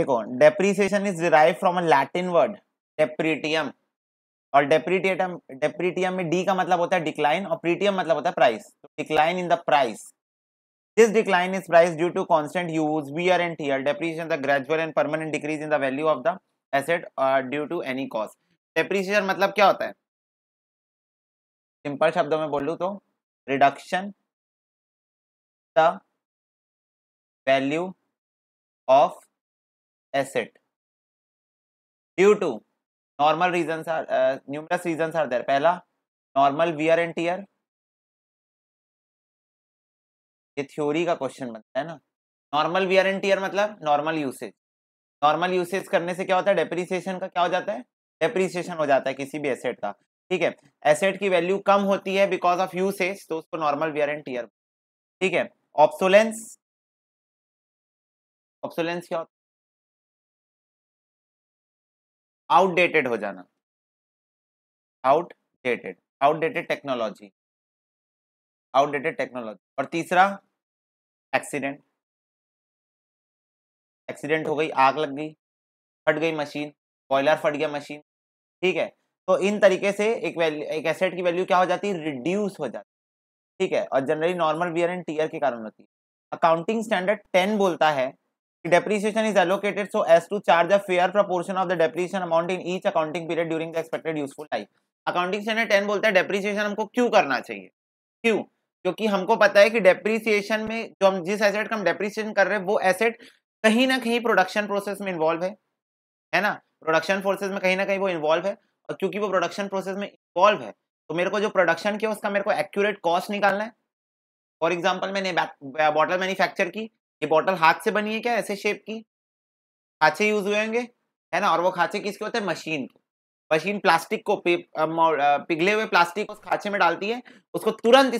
देखो depreciation is derive from a Latin word डेप्रीटियम और डेप्रीटियम डेप्रीटियम में डी का मतलब होता है डिक्लाइन और प्रीटियम मतलब होता है price decline in the price this decline is price due to constant use wear and tear depreciation the gradual and permanent decrease in the value of the asset due to any cause depreciation मतलब क्या होता है simple शब्दों में बोलूँ तो reduction the value of asset due to normal reasons are uh, numerous reasons are there pehla normal and and tear ये theory का क्वेश्चन बनता है ना नॉर्मल वियर एंड टीयर मतलब नॉर्मल यूसेज नॉर्मल यूसेज करने से क्या होता है डेप्रीसिएशन का क्या हो जाता है डेप्रीसिएशन हो जाता है किसी भी एसेट का ठीक है एसेट की वैल्यू कम होती है बिकॉज ऑफ यूसेज तो उसको नॉर्मल वियर एंड टीयर ठीक है ऑप्सोलेंस ऑप्सोलेंस क्या होता आउटडेटेड हो जाना outdated outdated technology outdated technology और तीसरा एक्सीडेंट एक्सीडेंट हो गई आग लग गई फट गई मशीन बॉयलर फट गया मशीन ठीक है तो इन तरीके से एक वैल्यू एक एसेट की वैल्यू क्या हो जाती है रिड्यूस हो जाती है ठीक है और generally normal wear and tear के कारण होती है अकाउंटिंग स्टैंडर्ड टेन बोलता है depreciation is allocated so as to charge a fair proportion of the depreciation amount in each accounting period during the expected useful life accounting standard 10 बोलता है depreciation हमको क्यों करना चाहिए क्यों क्योंकि हमको पता है कि डेप्रीसिएशन में जो हम जिस एसेट का हम डेप्रीसिएशन कर रहे हैं वो एसेट कहीं ना कहीं प्रोडक्शन प्रोसेस में इन्वॉल्व है है ना प्रोडक्शन प्रोसेस में कहीं ना कहीं वो इन्वॉल्व है और क्योंकि वो प्रोडक्शन प्रोसेस में इन्वॉल्व है तो मेरे को जो प्रोडक्शन किया उसका मेरे को एक्यूरेट कॉस्ट निकालना है फॉर एग्जाम्पल मैंने बॉटल मैन्युफैक्चर की ये बॉटल हाथ से बनी है क्या ऐसे शेप की खाचे यूज हुए होंगे है ना और वो खाचे किसके होते हैं मशीन के मशीन प्लास्टिक को पिघले हुए प्लास्टिक को उस खाचे में डालती है उसको तुरंत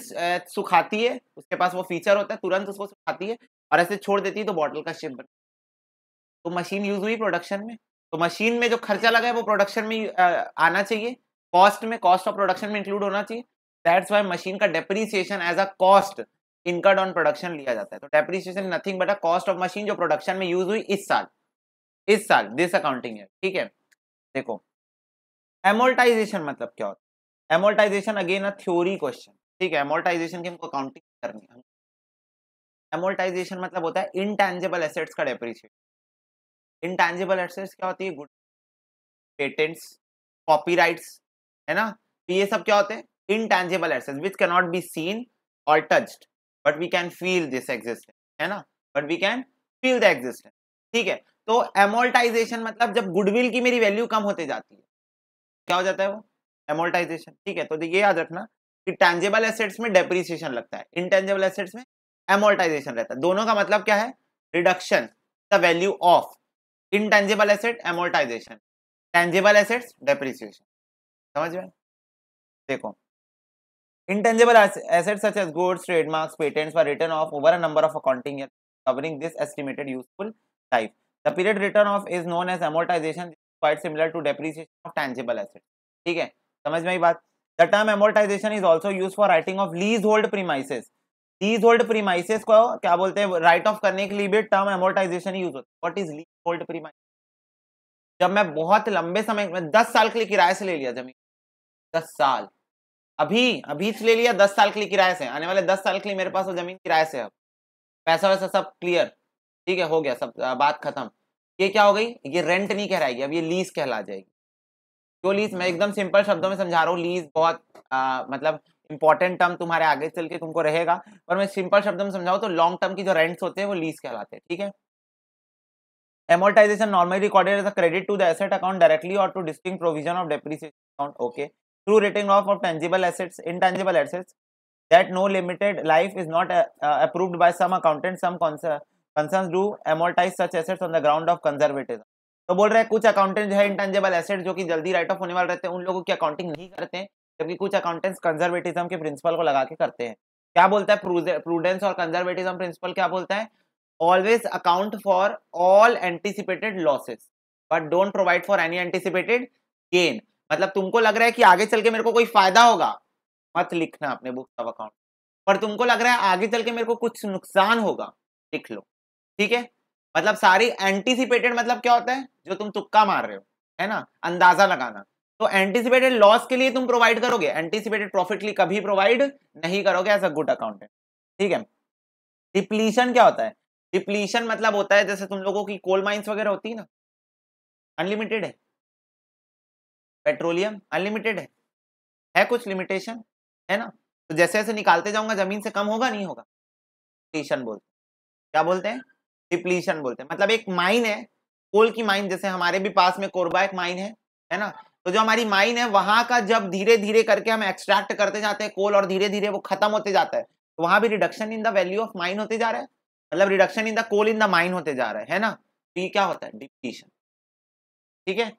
सुखाती है उसके पास वो फीचर होता है तुरंत उसको सुखाती है और ऐसे छोड़ देती है तो बॉटल का शेप बनता तो मशीन यूज हुई प्रोडक्शन में तो मशीन में जो खर्चा लगा है वो प्रोडक्शन में आना चाहिए कॉस्ट में कॉस्ट ऑफ प्रोडक्शन में इंक्लूड होना चाहिए दैट्स वाई मशीन का depreciation as a cost incurred on production लिया जाता है तो depreciation nothing but a cost of machine जो प्रोडक्शन में यूज हुई इस साल इस साल दिस अकाउंटिंग है ठीक है देखो एमोल्टाइजेशन मतलब क्या होता है amortization again a theory question ठीक है एमोल्टाइजेशन की हमको अकाउंटिंग करनी है एमोल्टाइजेशन मतलब होता है इनटेंजिबल एसेट्स का डेप्रिसिएशन इनटेंजिबल एसेट्स क्या होती है गुड पेटेंट्स कॉपीराइट्स है ना तो ये सब क्या होते हैं intangible assets which can not be seen और touched but we can feel this existence है ना but we can feel the existence ठीक है तो एमोल्टाइजेशन मतलब जब गुडविल की मेरी वैल्यू कम होते जाती है क्या हो जाता है वो एमोल्टाइजेशन ठीक है तो ये याद रखना कि टेंजेबल एसेट्स में डेप्रिसिएशन लगता है इनटेंजेबल एसेट्स में एमोल्टाइजेशन रहता है दोनों का मतलब क्या है reduction the value of intangible asset amortization tangible assets depreciation समझ में देखो Intangible assets such as goods, trademarks, patents were written off over a number of accounting years covering this estimated useful life. The period written off is known as amortization, quite similar to depreciation of tangible assets. ठीक है समझ में आई बात the term amortization is also use for writing off leasehold premises leasehold premises को क्या बोलते हैं राइट ऑफ करने के लिए भी टर्म एमोर्टाइजेशन यूज होता है what is leasehold premise जब मैं बहुत लंबे समय मैं दस साल के लिए किराए से ले लिया जमीन दस साल अभी अभी तो ले लिया दस साल के लिए किराए से आने वाले दस साल के लिए मेरे पास वो तो जमीन किराए से अब पैसा वैसा सब क्लियर ठीक है हो गया सब बात खत्म ये क्या हो गई ये रेंट नहीं कहलाएगी अब ये लीज कहला जाएगी क्यों लीज मैं एकदम सिंपल शब्दों में समझा रहा हूँ लीज बहुत आ, मतलब इंपॉर्टेंट टर्म तुम्हारे आगे चल के तुमको रहेगा पर मैं सिंपल शब्दों में समझाऊँ तो लॉन्ग टर्म की जो रेंट्स होते हैं वो लीज कहलाते हैं ठीक है amortization normally recorded as a credit to the asset account directly or to distinct provision of depreciation account okay through writing off of tangible assets, intangible assets, that no limited life is not uh, uh approved by some accountants, some uh, concerns do amortize such assets on the ground of conservatism. तो बोल रहे हैं कुछ accountant जो है intangible asset जो कि जल्दी राइट ऑफ होने वाले रहते हैं उन लोगों की अकाउंटिंग नहीं करते हैं जबकि कुछ अकाउंटेंट्स कंजर्वेटिज्म के प्रिंसिपल को लगा के करते हैं क्या बोलता है प्रूडेंस और कंजर्वेटिज्म प्रिंसिपल क्या बोलता है always account for all anticipated losses but don't provide for any anticipated gain मतलब तुमको लग रहा है कि आगे चल के मेरे को कोई फायदा होगा मत लिखना अपने बुक ऑफ अकाउंट पर तुमको लग रहा है आगे चल के मेरे को कुछ नुकसान होगा लिख लो ठीक है मतलब सारी एंटीसिपेटेड मतलब क्या होता है जो तुम तुक्का मार रहे हो है ना अंदाजा लगाना तो एंटीसिपेटेड लॉस के लिए तुम प्रोवाइड करोगे एंटीसिपेटेड प्रॉफिट लिए कभी प्रोवाइड नहीं करोगे एज अ गुड अकाउंटेंट ठीक है डिप्लीशन क्या होता है डिप्लीशन मतलब होता है जैसे तुम लोगों की कोल माइंस वगैरह होती है ना अनलिमिटेड है पेट्रोलियम अनलिमिटेड है है कुछ लिमिटेशन है ना तो जैसे जैसे निकालते जाऊंगा जमीन से कम होगा नहीं होगा डिप्लीशन बोलते क्या बोलते हैं डिप्लीशन बोलते हैं मतलब एक माइन है कोल की माइन जैसे हमारे भी पास में कोरबा एक माइन है है ना तो जो हमारी माइन है वहां का जब धीरे धीरे करके हम एक्सट्रैक्ट करते जाते हैं कोल और धीरे धीरे वो खत्म होते जाता है तो वहां भी reduction in the value of mine होते जा रहा है मतलब reduction in the coal in the mine होते जा रहा है है ना तो ये क्या होता है डिप्लीशन ठीक है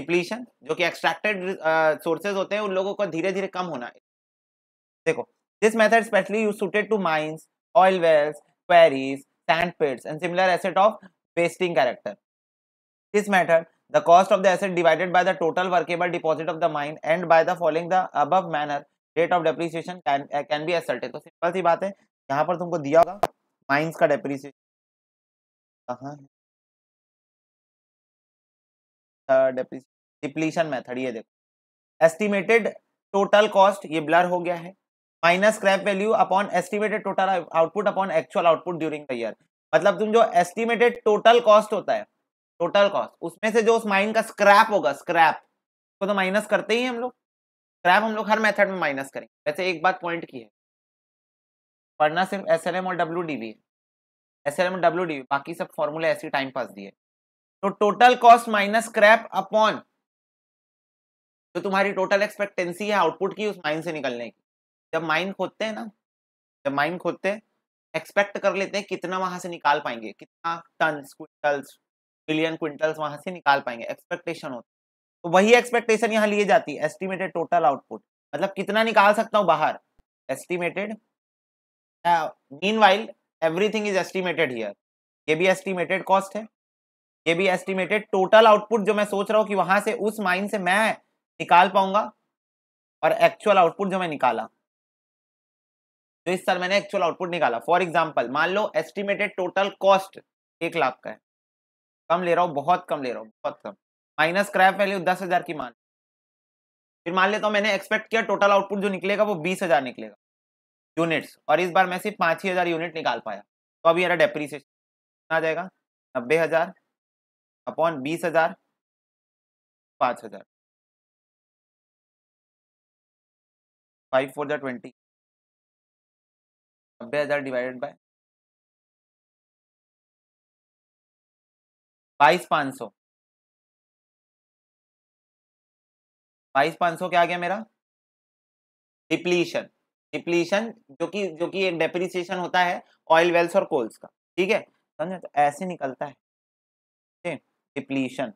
डिप्लीशन जो कि एक्सट्रैक्टेड सोर्सेज होते हैं उन लोगों को धीरे धीरे कम होना देखो this method specially use suited to mines oil wells quarries sand pits and similar asset of wasting character. This method, the cost of the asset divided by the total workable deposit of the mine and by the following the above manner, rate of depreciation can uh, can be ascertained. तो simple सी बात है यहाँ पर तुमको दिया होगा mines का डेप्रिसिएशन कहाँ है डिप्लीशन मेथड ये देखो एस्टिमेटेड टोटल कॉस्ट ये ब्लर हो गया है minus scrap value upon estimated total output upon actual output during the year मतलब तुम जो एस्टिमेटेड टोटल कॉस्ट होता है टोटल कॉस्ट उसमें से जो उस माइन का स्क्रैप होगा स्क्रैप को तो माइनस करते ही हम लोग स्क्रैप हम लोग हर मेथड में माइनस करेंगे वैसे एक बात पॉइंट की है पढ़ना सिर्फ एस और डब्ल्यू डी है एस और डब्ल्यू डी बाकी सब फॉर्मूले ऐसे टाइम पास दिए तो total cost minus scrap upon जो तुम्हारी टोटल एक्सपेक्टेंसी है आउटपुट की उस माइन से निकलने की जब माइन खोदते हैं ना जब माइन खोदते हैं एक्सपेक्ट कर लेते हैं कितना वहां से निकाल पाएंगे कितना टन क्विंटल्स मिलियन क्विंटल्स वहां से निकाल पाएंगे एक्सपेक्टेशन होता है तो वही एक्सपेक्टेशन यहाँ लिए जाती है एस्टिमेटेड टोटल आउटपुट मतलब कितना निकाल सकता हूँ बाहर estimated meanwhile everything is estimated here ये भी एस्टिमेटेड कॉस्ट है ये भी एस्टिमेटेड टोटल आउटपुट जो मैं सोच रहा हूँ कि वहां से उस माइन से मैं निकाल पाऊंगा और एक्चुअल आउटपुट जो मैं निकाला तो इस साल मैंने एक्चुअल आउटपुट निकाला फॉर एग्जाम्पल मान लो एस्टिमेटेड टोटल कॉस्ट एक लाख का है कम ले रहा हूँ बहुत कम ले रहा हूँ बहुत कम माइनस क्रैप वैल्यू दस हजार की मान फिर मान लेता हूँ मैंने एक्सपेक्ट किया टोटल आउटपुट जो निकलेगा वो बीस हजार निकलेगा यूनिट्स और इस बार मैं सिर्फ पाँच ही हजार यूनिट निकाल पाया तो अभी मेरा डेप्रीसिएशन आ जाएगा नब्बे हजार अपॉन बीस हजार पांच हजार फाइव फोर जै ट्वेंटी नब्बे हजार डिवाइडेड बाय बाईस पांच सौ बाईस पांच सौ क्या आ गया मेरा डिप्लीशन डिप्लीशन जो कि जो कि एक डेप्रीसिएशन होता है ऑयल वेल्स और कोल्स का ठीक है समझा तो ऐसे निकलता है depletion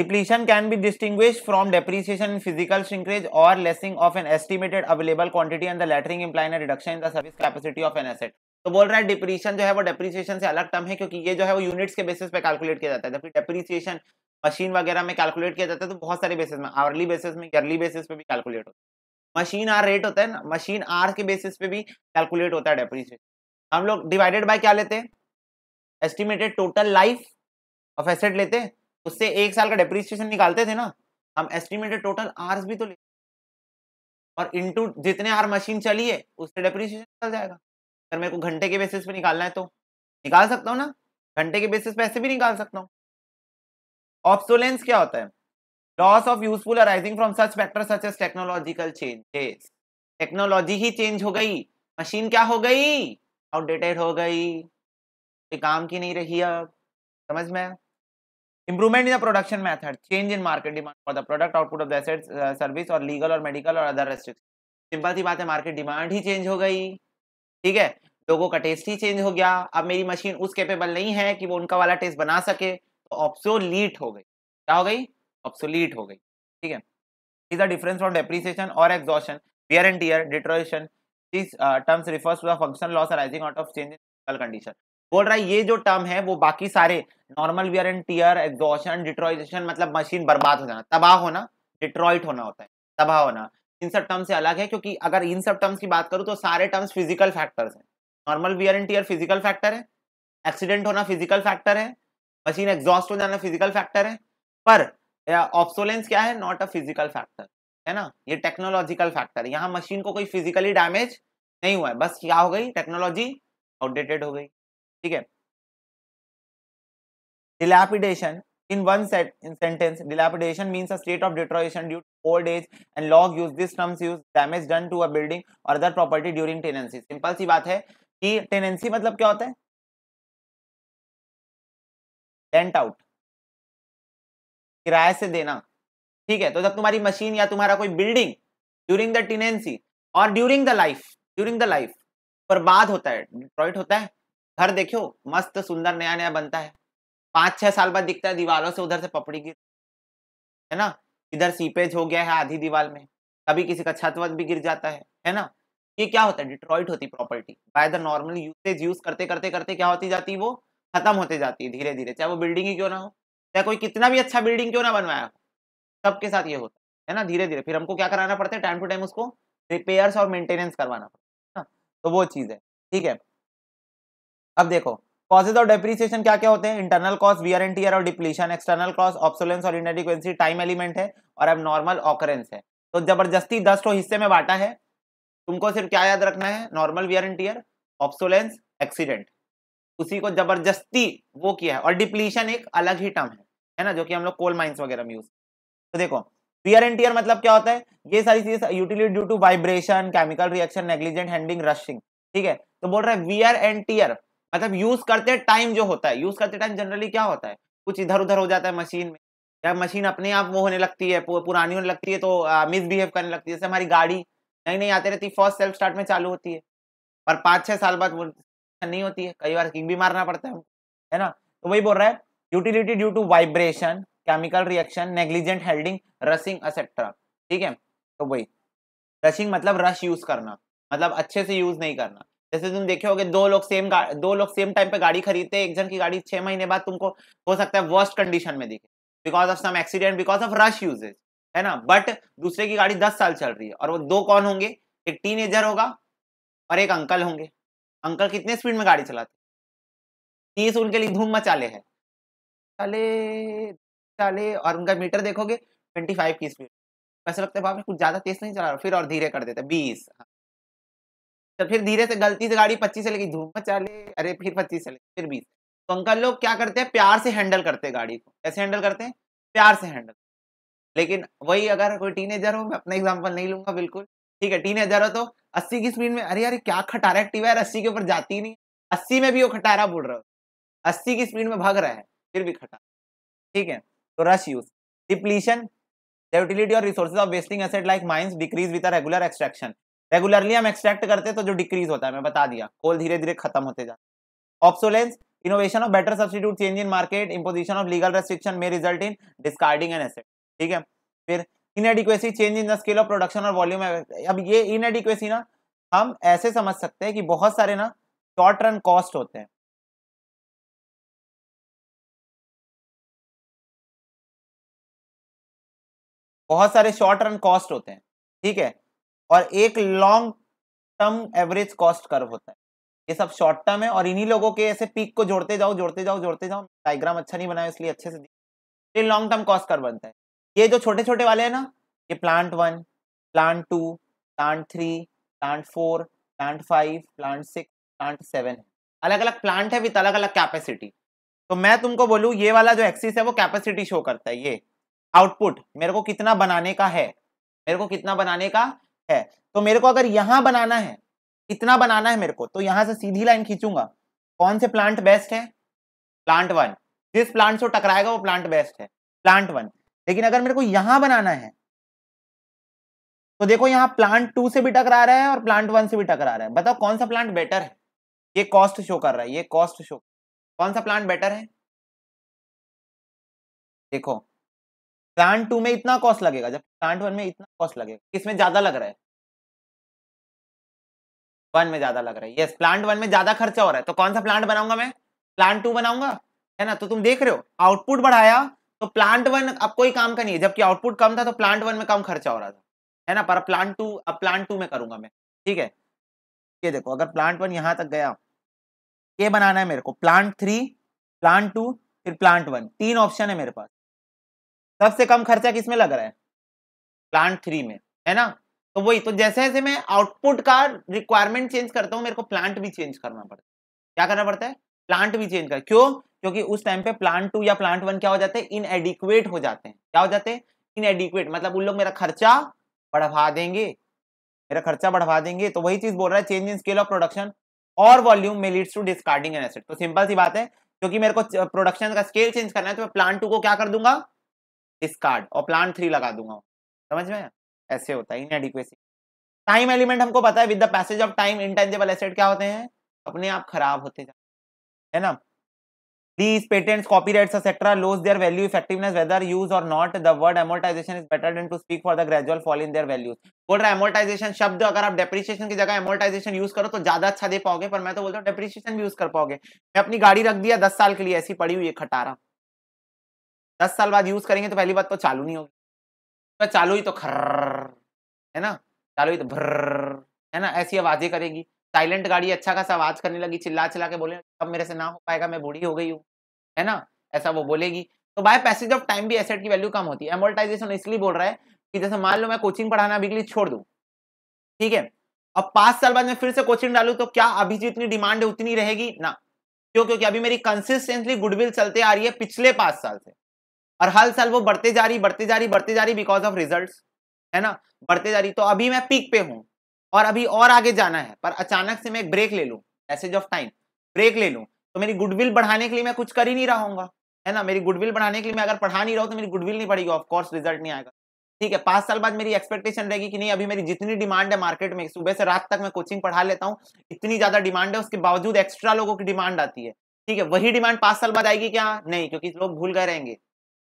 depletion can be distinguished from depreciation in physical shrinkage or lessing of an estimated available quantity and the latter implying a reduction in the service capacity of an asset तो बोल रहा है डिप्रीशन जो है वो डेप्रीसिएशन से अलग term है क्योंकि ये जो है वो यूनिट्स के बेसिस पे कैलकुलेट किया जाता है जबकि डेप्रीसिएशन मशीन वगैरह में कैलकुलेट किया जाता है तो बहुत सारे बेसिस में आवरली बेसिस में ईयरली बेसिस पे भी कैलकुलेट होता है मशीन आर रेट होता है ना मशीन आर के बेसिस पे भी कैलकुलेट होता है डेप्रीसिएशन हम लोग डिवाइडेड बाय क्या लेते हैं estimated total life of asset लेते उससे एक साल का डिप्रिसिएशन निकालते थे ना हम एस्टिमेटेड टोटल आर्स भी तो लेते और इनटू जितने आर मशीन चली है उससे डेप्रीसिएशन निकल जाएगा अगर मेरे को घंटे के बेसिस पे निकालना है तो निकाल सकता हूँ ना घंटे के बेसिस पे ऐसे भी निकाल सकता हूँ ऑप्सोलेंस क्या होता है loss of useful arising from such factor such as technological change technology ही चेंज हो गई मशीन क्या हो गई आउटडेटेड हो गई ये काम की नहीं रही अब समझ में improvement in the production method change in market demand for the product output of the service और लीगल और मेडिकल और अदर or सिंपल सी बात है मार्केट डिमांड ही चेंज हो गई ठीक है लोगों का टेस्ट ही चेंज हो गया अब मेरी मशीन उस कैपेबल नहीं है कि वो उनका वाला टेस्ट बना सके तो ऑप्सो हो गई क्या हो गई ऑप्सो हो गई ठीक है is a difference from depreciation और exhaustion wear and tear deterioration terms refers to the function loss arising out of change in condition बोल रहा है ये जो टर्म है वो बाकी सारे normal wear and tear exhaustion deterioration मतलब मशीन बर्बाद हो जाना तबाह होना डिट्रॉइट होना होता है तबाह होना इन सब टर्म से अलग है क्योंकि अगर इन सब टर्म्स की बात करूँ तो सारे टर्म्स फिजिकल फैक्टर्स हैं normal wear and tear physical factor है एक्सीडेंट होना फिजिकल फैक्टर है मशीन एग्जॉस्ट हो जाना फिजिकल फैक्टर है पर ऑप्सोलेंस क्या है नॉट अ फिजिकल फैक्टर है ना ये टेक्नोलॉजिकल फैक्टर है यहाँ मशीन को कोई फिजिकली डैमेज नहीं हुआ है बस क्या हो गई टेक्नोलॉजी आउटडेटेड हो गई ठीक है dilapidation in one set in sentence dilapidation means a state of deterioration due old age and long use this terms use damage done to a building और other property during tenancy simple सी बात है कि tenancy मतलब क्या होता है rent out किराए से देना ठीक है तो जब तुम्हारी मशीन या तुम्हारा कोई बिल्डिंग ड्यूरिंग द टेनेंसी और during the life during the life पर बाद होता है डिट्रॉइट होता है घर देखो मस्त सुंदर नया नया बनता है पांच छह साल बाद दिखता है दीवारों से उधर से पपड़ी गिर है ना इधर सीपेज हो गया है आधी दीवार में कभी किसी का छत वत भी गिर जाता है है ना ये क्या होता है डिट्रॉइट होती property by the normal usage use करते करते करते क्या होती जाती है वो खत्म होते जाती है धीरे धीरे चाहे वो बिल्डिंग ही क्यों ना हो चाहे कोई कितना भी अच्छा बिल्डिंग क्यों ना बनवाया हो सबके साथ ये होता है ना धीरे धीरे फिर हमको क्या कराना पड़ता है टाइम टू टाइम उसको रिपेयर्स और मेंटेनेंस करवाना पड़ता है ना तो वो चीज़ है ठीक है अब देखो कॉजेज ऑफ डेप्रीसिएशन क्या क्या होते हैं internal cause wear and tear और डिप्लीशन एक्सटर्नल कॉज ऑप्सोलेंस और इनएडिक्वेंसी टाइम एलिमेंट है और अब नॉर्मल ऑकरेंस है तो जबरदस्ती दस ठो हिस्से में बांटा है तुमको सिर्फ क्या याद रखना है normal wear and tear obsolescence accident उसी को जबरदस्ती वो किया है और डिप्लीशन एक अलग ही टर्म है है ना जो कि हम लोग कोल माइंस वगैरह में यूज तो देखो वियर एंड टीयर मतलब क्या होता है ये सारी चीज utility due to vibration chemical reaction negligent handling rushing ठीक है तो बोल रहा है वियर एंड टीयर मतलब यूज करते टाइम जो होता है यूज करते टाइम जनरली क्या होता है कुछ इधर उधर हो जाता है मशीन में या मशीन अपने आप वो होने लगती है पुरानी होने लगती है तो मिसबिहेव करने लगती है जैसे हमारी गाड़ी नहीं नहीं आती रहती फर्स्ट सेल्फ स्टार्ट में चालू होती है पर पाँच छः साल बाद नहीं होती है कई बार किंग भी मारना पड़ता है है ना तो वही बोल रहा है utility due to vibration chemical reaction negligent handling rushing etcetera ठीक है तो वही रशिंग मतलब रश यूज करना मतलब अच्छे से यूज नहीं करना जैसे तुम देखे हो दो लोग सेम दो लोग सेम टाइम पे गाड़ी खरीदते एक जन की गाड़ी छह महीने बाद तुमको हो सकता है वर्स्ट कंडीशन में दिखे because of some accident because of rush usages है ना बट दूसरे की गाड़ी दस साल चल रही है और वो दो कौन होंगे एक टीन होगा और एक अंकल होंगे अंकल कितने स्पीड में गाड़ी चलाते तीस उनके लिए धूम मचाले है चले चले और उनका मीटर देखोगे ट्वेंटी फाइव की स्पीड कैसे लगता है बाप कुछ ज्यादा तेज तो नहीं चला रहा फिर और धीरे कर देते बीस हाँ तो फिर धीरे से गलती से गाड़ी पच्चीस से गई धूप में चले अरे फिर पच्चीस से चले फिर बीस तो अंकल लोग क्या करते हैं प्यार से हैंडल करते हैं गाड़ी को कैसे हैंडल करते हैं प्यार से हैंडल लेकिन वही अगर कोई टीनेजर हो मैं अपना एग्जाम्पल नहीं लूंगा बिल्कुल ठीक है टीनेजर हो तो अस्सी की स्पीड में अरे यार क्या खटारा एक्टिव है यार अस्सी के ऊपर जाती नहीं अस्सी में भी वो खटारा बोल रहा हो अस्सी की स्पीड में भाग रहा है फिर भी खटा ठीक है तो रश यूज डिप्लीशन यूटिलिटी और resources of wasting asset like mines decrease with regular extraction regularly हम एक्सट्रैक्ट करते हैं तो जो डिक्रीज होता है मैं बता दिया कोल धीरे धीरे खत्म होते जाते obsolescence innovation of better substitute change in market imposition of legal restriction may result in discarding an asset ठीक है फिर inadequacy change in the scale of production और वॉल्यूम अब ये इनएडिक्वेसी ना हम ऐसे समझ सकते हैं कि बहुत सारे ना शॉर्ट रन कॉस्ट होते हैं बहुत सारे शॉर्ट रन कॉस्ट होते हैं ठीक है और एक long term average cost curve होता है ये सब शॉर्ट टर्म है और इन्हीं लोगों के ऐसे पीक को जोड़ते जाओ जोड़ते जाओ जोड़ते जाओ डायग्राम अच्छा नहीं बनाया इसलिए अच्छे से ये लॉन्ग टर्म कॉस्ट कर बनता है ये जो छोटे छोटे वाले हैं ना ये plant one plant two plant three plant four plant five plant six plant seven है अलग अलग प्लांट है विथ अलग अलग कैपेसिटी तो मैं तुमको बोलूँ ये वाला जो एक्सिस है वो कैपेसिटी शो करता है ये आउटपुट मेरे को कितना बनाने का है मेरे को कितना बनाने का है तो मेरे को अगर यहां बनाना है इतना बनाना है मेरे को तो यहां से सीधी लाइन खींचूंगा कौन से प्लांट बेस्ट है प्लांट वन जिस प्लांट से टकराएगा वो प्लांट बेस्ट है प्लांट वन लेकिन अगर मेरे को यहां बनाना है तो देखो यहां प्लांट टू से भी टकरा रहा है और प्लांट वन से भी टकरा रहा है बताओ कौन सा प्लांट बेटर है ये कॉस्ट शो कर रहा है ये कॉस्ट शो कौन सा प्लांट बेटर है देखो प्लान टू में इतना कॉस्ट लगेगा जब प्लान वन में इतना कॉस्ट लगेगा किसमें ज्यादा लग रहा है वन में ज्यादा लग रहा है यस प्लांट वन में ज्यादा खर्चा हो रहा है तो कौन सा प्लांट बनाऊंगा मैं प्लांट टू बनाऊंगा है ना तो तुम देख रहे हो आउटपुट बढ़ाया तो प्लांट वन अब कोई काम का नहीं है जबकि आउटपुट कम था तो प्लांट वन में कम खर्चा हो रहा था है ना पर प्लांट टू अब प्लांट टू में करूंगा मैं ठीक है ये देखो अगर प्लांट वन यहाँ तक गया ये बनाना है मेरे को प्लांट थ्री प्लांट टू फिर प्लांट वन तीन ऑप्शन है मेरे पास सबसे कम खर्चा किसमें लग रहा है प्लांट थ्री में है ना तो वही तो जैसे जैसे मैं आउटपुट का रिक्वायरमेंट चेंज करता हूँ मेरे को प्लांट भी चेंज करना पड़ता है क्या करना पड़ता है प्लांट भी चेंज कर क्यों क्योंकि उस टाइम पे प्लांट टू या प्लांट वन क्या हो जाते हैं इनएडिक्वेट हो जाते हैं क्या हो जाते हैं इनएडिक्वेट मतलब उन लोग मेरा खर्चा बढ़वा देंगे मेरा खर्चा बढ़वा देंगे तो वही चीज बोल रहा है change in scale of production और वॉल्यूम में leads to discarding an asset तो सिंपल सी बात है क्योंकि मेरे को प्रोडक्शन का स्केल चेंज करना है तो मैं प्लांट टू को क्या कर दूंगा डिस्कार्ड और प्लान थ्री लगा दूंगा समझ में ऐसे होता है इनएडिक्वेसी टाइम एलिमेंट हमको पता है with the passage of time intangible asset क्या होते हैं अपने आप खराब होते जाते है ना these patents copyrights etc lose their value effectiveness whether used or not the word amortization is better than to speak for the gradual fall in their values बोल रहा है amortization शब्द अगर आप depreciation की जगह amortization यूज करो तो ज्यादा अच्छा दे पाओगे पर मैं तो बोलता हूँ depreciation भी यूज कर पाओगे मैं अपनी गाड़ी रख दिया दस साल के लिए ऐसी पड़ी हुई है खटारा दस साल बाद यूज करेंगे तो पहली बात तो चालू नहीं होगी तो चालू ही तो खर्र है ना चालू ही तो भर्र है ना ऐसी आवाजें करेगी साइलेंट गाड़ी अच्छा खासा आवाज करने लगी चिल्ला चिल्ला के बोले अब मेरे से ना हो पाएगा मैं बूढ़ी हो गई हूँ है ना ऐसा वो बोलेगी तो बाय पैसेज ऑफ टाइम भी एसेट की वैल्यू कम होती है एमोल्टाइजेशन इसलिए बोल रहा है कि जैसे मान लो मैं कोचिंग पढ़ाना अभी के लिए छोड़ दूँ ठीक है अब पांच साल बाद मैं फिर से कोचिंग डालू तो क्या अभी जो इतनी डिमांड है उतनी रहेगी ना क्यों क्योंकि अभी मेरी कंसिस्टेंटली गुडविल चलते आ रही है पिछले पांच साल से और हर साल वो बढ़ते जा रही बढ़ते जा रही बढ़ते जा रही बिकॉज ऑफ रिजल्ट है ना बढ़ते जा रही तो अभी मैं पीक पे हूँ और अभी और आगे जाना है पर अचानक से मैं एक ब्रेक ले लूँ पैसेज ऑफ टाइम ब्रेक ले लूँ तो मेरी गुडविल बढ़ाने के लिए मैं कुछ कर ही नहीं रहा हूँ है ना मेरी गुडविल बढ़ाने के लिए मैं अगर पढ़ा नहीं रहा हूँ तो मेरी गुडविल नहीं बढ़ेगी ऑफकोर्स रिजल्ट नहीं आएगा ठीक है पांच साल बाद मेरी एक्सपेक्टेशन रहेगी कि नहीं अभी मेरी जितनी डिमांड है मार्केट में सुबह से रात तक मैं कोचिंग पढ़ा लेता हूँ इतनी ज्यादा डिमांड है उसके बावजूद एक्स्ट्रा लोगों की डिमांड आती है ठीक है वही डिमांड पांच साल बाद आएगी क्या नहीं क्योंकि लोग भूल गए रहेंगे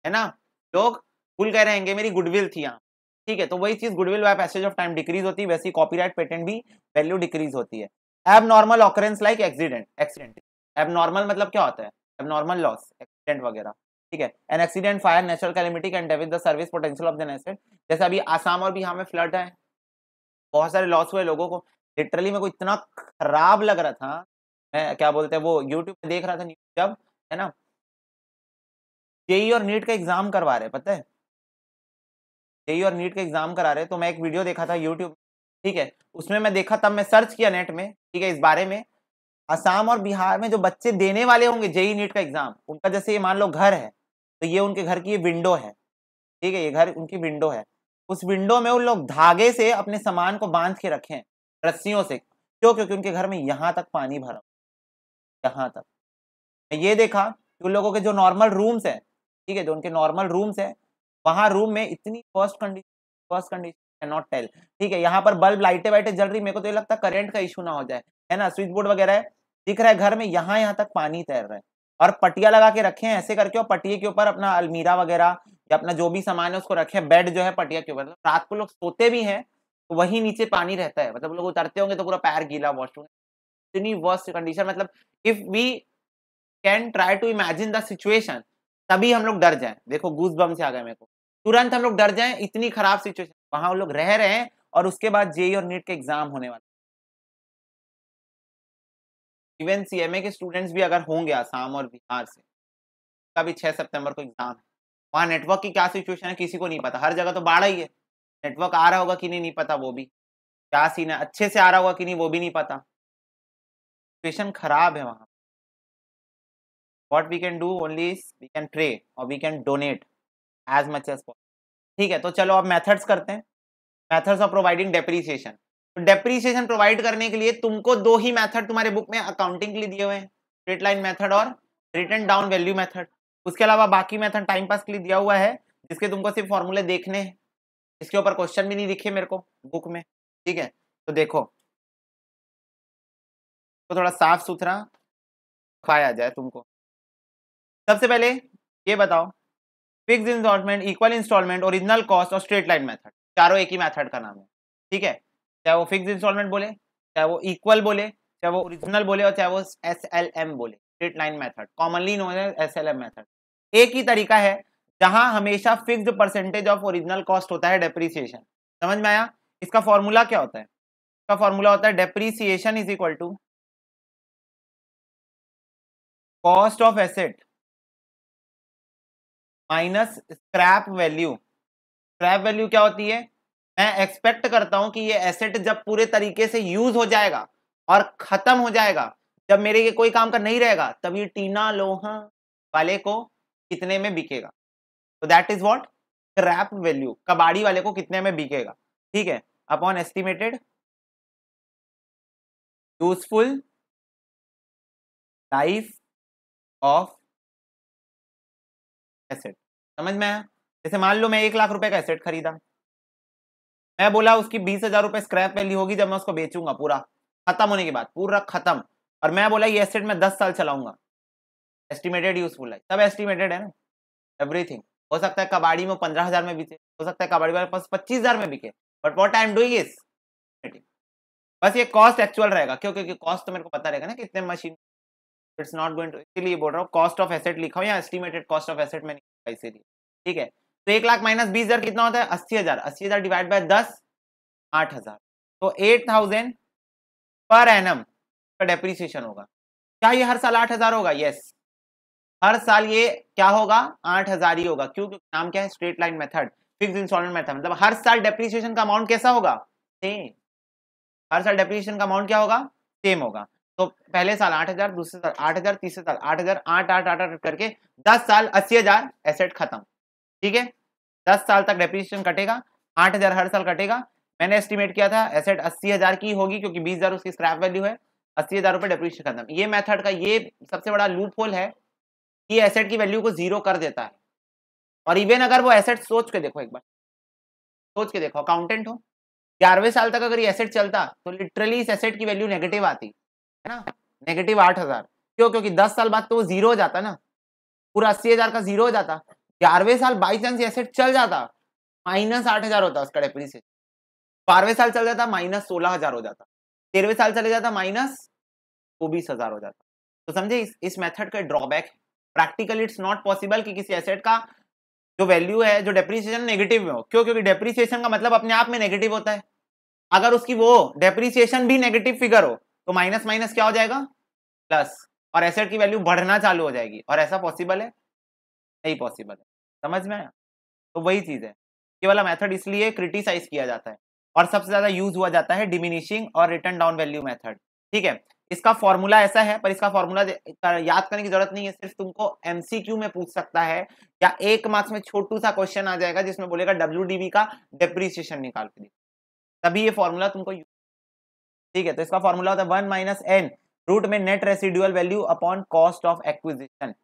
है ना लोग भूल कह रहेंगे मेरी गुडविल थी यहाँ ठीक है तो वही चीज goodwill by passage of time decrease होती है वैसी कॉपीराइट पेटेंट भी वैल्यू डिक्रीज होती है abnormal occurrence like accident accident abnormal मतलब क्या होता है एब नॉर्मल लॉस एक्सीडेंट वगैरह ठीक है an accident fire natural calamity can devise the service potential of the asset जैसे अभी आसाम और बिहार में फ्लड है बहुत सारे लॉस हुए लोगों को लिटरली मेरे को इतना खराब लग रहा था मैं क्या बोलते हैं वो यूट्यूब पर देख रहा था जब है ना जेई और नीट का एग्जाम करवा रहे पता है जेई और नीट का एग्जाम करा रहे तो मैं एक वीडियो देखा था यूट्यूब ठीक है उसमें मैं देखा तब मैं सर्च किया नेट में ठीक है इस बारे में आसाम और बिहार में जो बच्चे देने वाले होंगे जेई नीट का एग्जाम उनका जैसे ये मान लो घर है तो ये उनके घर की ये विंडो है ठीक है ये घर उनकी विंडो है उस विंडो में उन लोग धागे से अपने सामान को बांध के रखें रस्सियों से क्यों क्योंकि उनके घर में यहाँ तक पानी भरा यहाँ तक ये देखा कि उन लोगों के जो नॉर्मल रूम्स हैं ठीक है जो उनके नॉर्मल रूम्स है वहां रूम में इतनी first condition first condition not tell ठीक है यहाँ पर बल्ब लाइटे वाइटे जल रही मेरे को तो ये लगता है करंट का इशू ना हो जाए है ना स्विच बोर्ड वगैरह दिख रहा है घर में यहाँ यहाँ तक पानी तैर रहा है और पटिया लगा के रखे हैं ऐसे करके और पटिया के ऊपर अपना अलमीरा वगैरह या अपना जो भी सामान है उसको रखे बेड जो है पटिया के ऊपर मतलब रात को लोग सोते भी हैं तो वही नीचे पानी रहता है मतलब लोग उतरते होंगे तो पूरा पैर गीला वॉशरूम इतनी वर्स्ट कंडीशन मतलब if we can try to imagine the situation तभी हम लोग डर जाए देखो गूस बम से आ गए मेरे को तुरंत हम लोग डर जाए इतनी खराब सिचुएशन वहां हम लोग रह रहे हैं और उसके बाद जेई और नीट के एग्जाम होने वाले इवन ए के स्टूडेंट्स भी अगर होंगे आसाम और बिहार से का भी छह सितंबर को एग्जाम है वहाँ नेटवर्क की क्या सिचुएशन है किसी को नहीं पता हर जगह तो बाढ़ ही है नेटवर्क आ रहा होगा कि नहीं नहीं पता वो भी क्या सीन है अच्छे से आ रहा होगा कि नहीं वो भी नहीं पता सिचुएशन खराब है वहाँ what we can do only we can pray और we can donate as much as possible ठीक है तो चलो अब मेथड्स करते हैं methods of providing depreciation depreciation provide करने के लिए तुमको दो ही मेथड तुम्हारे बुक में अकाउंटिंग के लिए दिए हुए हैं स्ट्रेट लाइन मेथड और रिटर्न डाउन वैल्यू मेथड उसके अलावा बाकी मेथड टाइम पास के लिए दिया हुआ है जिसके तुमको सिर्फ फॉर्मूले देखने हैं इसके ऊपर क्वेश्चन भी नहीं दिखे मेरे को बुक में ठीक है तो देखो तो थोड़ा साफ सुथरा खाया जाए तुमको सबसे पहले ये बताओ fixed installment equal installment original cost और स्ट्रेट लाइन मैथड चारों एक ही मैथड का नाम है ठीक है चाहे वो फिक्स इंस्टॉलमेंट बोले चाहे वो इक्वल बोले चाहे वो ओरिजिनल बोले और चाहे वो एस एल एम बोले straight line method commonly known है एस एल एम मैथड एक ही तरीका है जहां हमेशा fixed percentage of original cost होता है डेप्रीसिएशन समझ में आया इसका फॉर्मूला क्या होता है इसका फॉर्मूला होता है depreciation is equal to cost of asset minus scrap value scrap value क्या होती है मैं एक्सपेक्ट करता हूं कि ये एसेट जब पूरे तरीके से यूज हो जाएगा और खत्म हो जाएगा जब मेरे ये कोई काम का नहीं रहेगा तब ये टीना लोहा वाले को कितने में बिकेगा तो that is what scrap value कबाड़ी वाले को कितने में बिकेगा ठीक है upon estimated useful life of asset समझ में आया जैसे मान लो मैं एक लाख रुपए का एसेट खरीदा मैं बोला उसकी बीस हजार रुपए स्क्रैप वैल्यू होगी जब मैं उसको बेचूंगा पूरा खत्म होने के बाद पूरा खत्म और मैं बोला ये एसेट मैं दस साल चलाऊंगा एस्टिमेटेड यूजफुल है सब एस्टिमेटेड है ना एवरीथिंग हो सकता है कबाड़ी में पंद्रह हजार में बिके हो सकता है कबाड़ी वाले पास पच्चीस हजार में बिके but what I am doing is बस ये कॉस्ट एक्चुअल रहेगा क्यों क्योंकि कॉस्ट तो मेरे को पता रहेगा ना कितने machine it's not going to इसलिए बोल रहा हूँ कॉस्ट ऑफ एसेट लिखा हो या एस्टिमेटेड कॉस्ट ऑफ एसेट में लिखा इसीलिए ठीक है तो एक लाख माइनस बीस हजार कितना होता है अस्सी हजार अस्सी हजार डिवाइड बाय दस आठ हजार तो एट थाउजेंड पर एन एम का डेप्रिसिएशन होगा क्या ये हर साल आठ हजार होगा यस हर साल ये क्या होगा आठ हजार ही होगा क्यों क्योंकि नाम क्या है straight line method fixed installment method मतलब हर साल डेप्रिसिएशन का अमाउंट कैसा होगा सेम हर साल डेप्रिसिएशन का अमाउंट क्या होगा सेम होगा तो पहले साल आठ हजार दूसरे साल आठ हजार तीसरे साल आठ हजार आठ आठ आठ आठ करके दस साल अस्सी हजार एसेट खत्म ठीक है दस साल तक डेप्रिसिएशन कटेगा आठ हजार हर साल कटेगा मैंने एस्टिमेट किया था एसेट अस्सी हजार की होगी क्योंकि बीस हजार उसकी स्क्रैप वैल्यू है अस्सी हजार रुपये डेप्रिसिएशन खत्म ये मेथड का ये सबसे बड़ा लूप होल है कि एसेट की वैल्यू को जीरो कर देता है और इवन अगर वो एसेट सोच के देखो एक बार सोच के देखो अकाउंटेंट हो ग्यारहवें साल तक अगर ये एसेट चलता तो लिटरली इस एसेट की वैल्यू नेगेटिव आती है ना नेगेटिव आठ हजार क्यों क्योंकि दस साल बाद तो वो जीरो हो जाता ना पूरा अस्सी हजार का जीरो हो जाता ग्यारहवें साल बाई चांस एसेट चल जाता माइनस आठ हजार होता उसका डेप्रिसिएशन बारहवें साल चल जाता माइनस सोलह हजार हो जाता तेरहवें साल चले जाता माइनस चौबीस हजार हो जाता तो समझे इस, इस मेथड का ड्रॉबैक है प्रैक्टिकली इट्स नॉट पॉसिबल कि किसी एसेट का जो वैल्यू है जो डेप्रिसिएशन नेगेटिव में हो क्यों क्योंकि डेप्रिसिएशन का मतलब अपने आप में नेगेटिव होता है अगर उसकी वो डेप्रिसिएशन भी नेगेटिव फिगर हो तो माइनस माइनस क्या हो जाएगा प्लस और एसेट की वैल्यू बढ़ना चालू हो जाएगी और ऐसा पॉसिबल है नहीं पॉसिबल है समझ में आया तो वही चीज़ है ये वाला मेथड इसलिए क्रिटिसाइज किया जाता है और सबसे ज़्यादा यूज हुआ जाता है डिमिनिशिंग और रिटर्न डाउन वैल्यू मेथड ठीक है इसका फॉर्मूला ऐसा है पर इसका फॉर्मूला याद करने की जरूरत नहीं है सिर्फ तुमको एमसीक्यू में पूछ सकता है या एक मार्क्स में छोटू सा क्वेश्चन आ जाएगा जिसमें बोलेगा डब्ल्यू का डिप्रिसिएशन निकाल के लिए तभी ये फॉर्मूला तुमको ठीक है तो इसका फॉर्मूला होता है वन माइनस एन रूट में net residual value upon cost of acquisition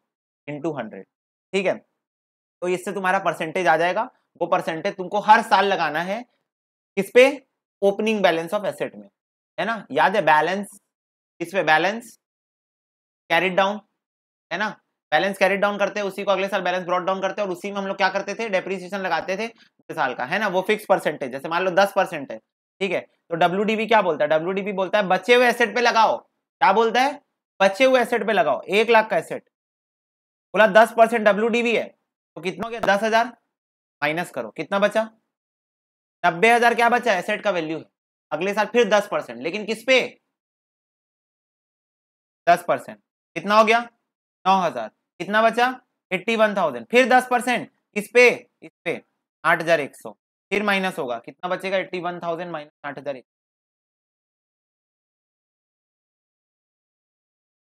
into hundred ठीक है तो इससे तुम्हारा परसेंटेज आ जाएगा वो परसेंटेज तुमको हर साल लगाना है किस पे ओपनिंग बैलेंस ऑफ एसेट में है ना याद है बैलेंस किस पे बैलेंस कैरिड डाउन है ना बैलेंस कैरिड डाउन करते हैं उसी को अगले साल बैलेंस ब्रॉड डाउन करते हैं और उसी में हम लोग क्या करते थे डेप्रीसिएशन लगाते थे साल का है ना वो फिक्स परसेंटेज जैसे मान लो दस परसेंट है ठीक है तो डब्ल्यू क्या बोलता है डब्ल्यू बोलता है बचे हुए एसेट पे लगाओ क्या बोलता है बचे हुए एसेट पे लगाओ एक लाख का एसेट बोला दस परसेंट डब्ल्यू है तो कितना हो गया दस हजार माइनस करो कितना बचा नब्बे हजार क्या बचा एसेट का वैल्यू है अगले साल फिर दस परसेंट लेकिन किस पे दस परसेंट कितना हो गया नौ हजार कितना बचा एट्टी वन थाउजेंड फिर दस परसेंट किस पे इस पे आठ हजार एक सौ फिर माइनस होगा कितना बचेगा एट्टी वन थाउजेंड माइनस आठ हजार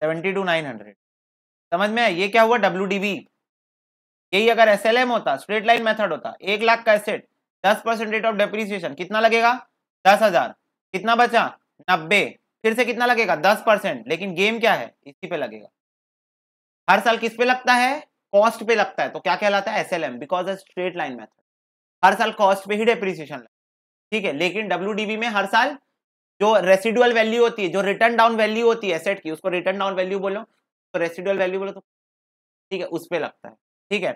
सेवेंटी टू नाइन हंड्रेड समझ में ये क्या हुआ डब्ल्यू डीबी यही अगर एस एल एम होता स्ट्रेट लाइन मेथड होता एक लाख का एसेट दस परसेंट रेट ऑफ डेप्रिसिएशन कितना लगेगा दस हजार कितना बचा नब्बे फिर से कितना लगेगा दस परसेंट लेकिन गेम क्या है इसी पे लगेगा हर साल किस पे लगता है कॉस्ट पे लगता है तो क्या कहलाता है S L M because straight line method हर साल कॉस्ट पे ही डेप्रिसिएशन ठीक है लेकिन डब्ल्यू में हर साल जो रेसिडुअल वैल्यू होती है जो रिटर्न डाउन वैल्यू होती है एसेट की उसको रिटर्न डाउन वैल्यू बोलो तो रेसिडुअल वैल्यू बोलो तो ठीक है उस पर लगता है ठीक है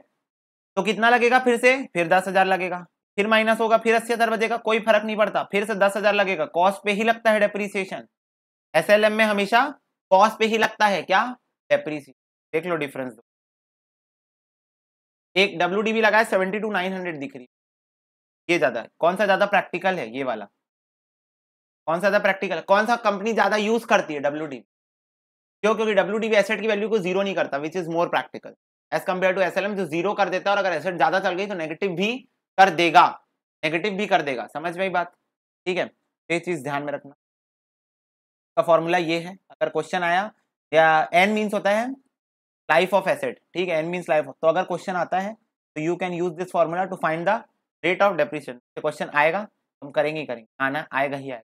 तो कितना लगेगा फिर से फिर दस हजार लगेगा फिर माइनस होगा फिर अस्सी हजार बजेगा कोई फर्क नहीं पड़ता फिर से दस हजार लगेगा कॉस्ट पे ही लगता है डेप्रीसिएशन एस में हमेशा कॉस्ट पे ही लगता है क्या डेप्रिसिएशन देख लो डिफरेंस दो एक डब्ल्यू डी लगा है सेवेंटी टू नाइन हंड्रेड दिख रही ये ज्यादा कौन सा ज्यादा प्रैक्टिकल है ये वाला कौन सा ज्यादा प्रैक्टिकल है कौन सा कंपनी ज्यादा यूज करती है डब्ल्यू क्यों क्योंकि डब्ल्यू एसेट की वैल्यू को जीरो नहीं करता which is more practical as compare to S जो जीरो कर देता है और अगर एसेट ज्यादा चल गई तो नेगेटिव भी कर देगा नेगेटिव भी कर देगा समझ में बात ठीक है तो ये चीज ध्यान में रखना का फॉर्मूला ये है अगर क्वेश्चन आया या एन मीन्स होता है लाइफ ऑफ एसेट ठीक है एन मीन्स लाइफ तो अगर क्वेश्चन आता है तो you can use this formula to find the rate of depreciation question आएगा हम करेंगे ही करेंगे आना आएगा ही आएगा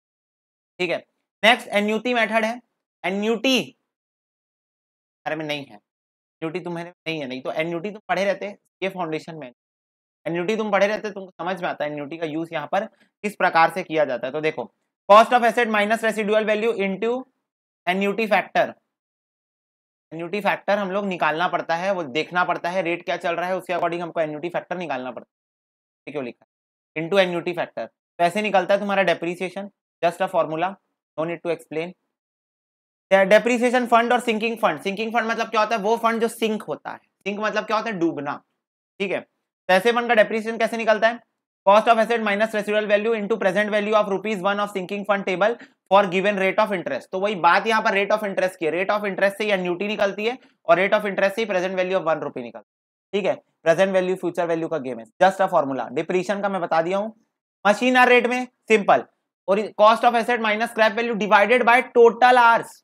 ठीक है नेक्स्ट एन्यूटी मेथड है एन्यूटी अरे में नहीं है एन्यूटी तुम्हारे नहीं है नहीं तो एन्यूटी तुम पढ़े रहते ये फाउंडेशन में एन्यूटी तुम पढ़े रहते तुमको समझ में आता है एन्यूटी का यूज यहाँ पर किस प्रकार से किया जाता है तो देखो cost of asset minus residual value into annuity factor annuity factor हम लोग निकालना पड़ता है वो देखना पड़ता है रेट क्या चल रहा है उसके अकॉर्डिंग हमको एन्यूटी फैक्टर निकालना पड़ता है क्यों लिखा है इंटू एन्यूटी फैक्टर तो निकलता है तुम्हारा depreciation just a formula no need to explain depreciation fund और सिंकिंग फंड सिंकिंग फंड मतलब क्या होता है वो फंड जो सिंक होता है सिंक मतलब क्या होता है डूबना ठीक है पैसे फंड का डेप्रीसिएशन कैसे निकलता है cost of asset minus residual value into present value of rupees one of sinking fund table for given rate of interest तो वही बात यहाँ पर रेट ऑफ इंटरेस्ट की है रेट ऑफ इंटरेस्ट से ही एन्यूटी निकलती है और रेट ऑफ इंटरेस्ट से ही present value of one rupee निकलती है ठीक है प्रेजेंट वैल्यू फ्यूचर वैल्यू का गेम है जस्ट अ फॉर्मूला डिप्रीशन का मैं बता दिया हूँ मशीन आर रेट में सिंपल और cost of asset minus scrap value divided by total hours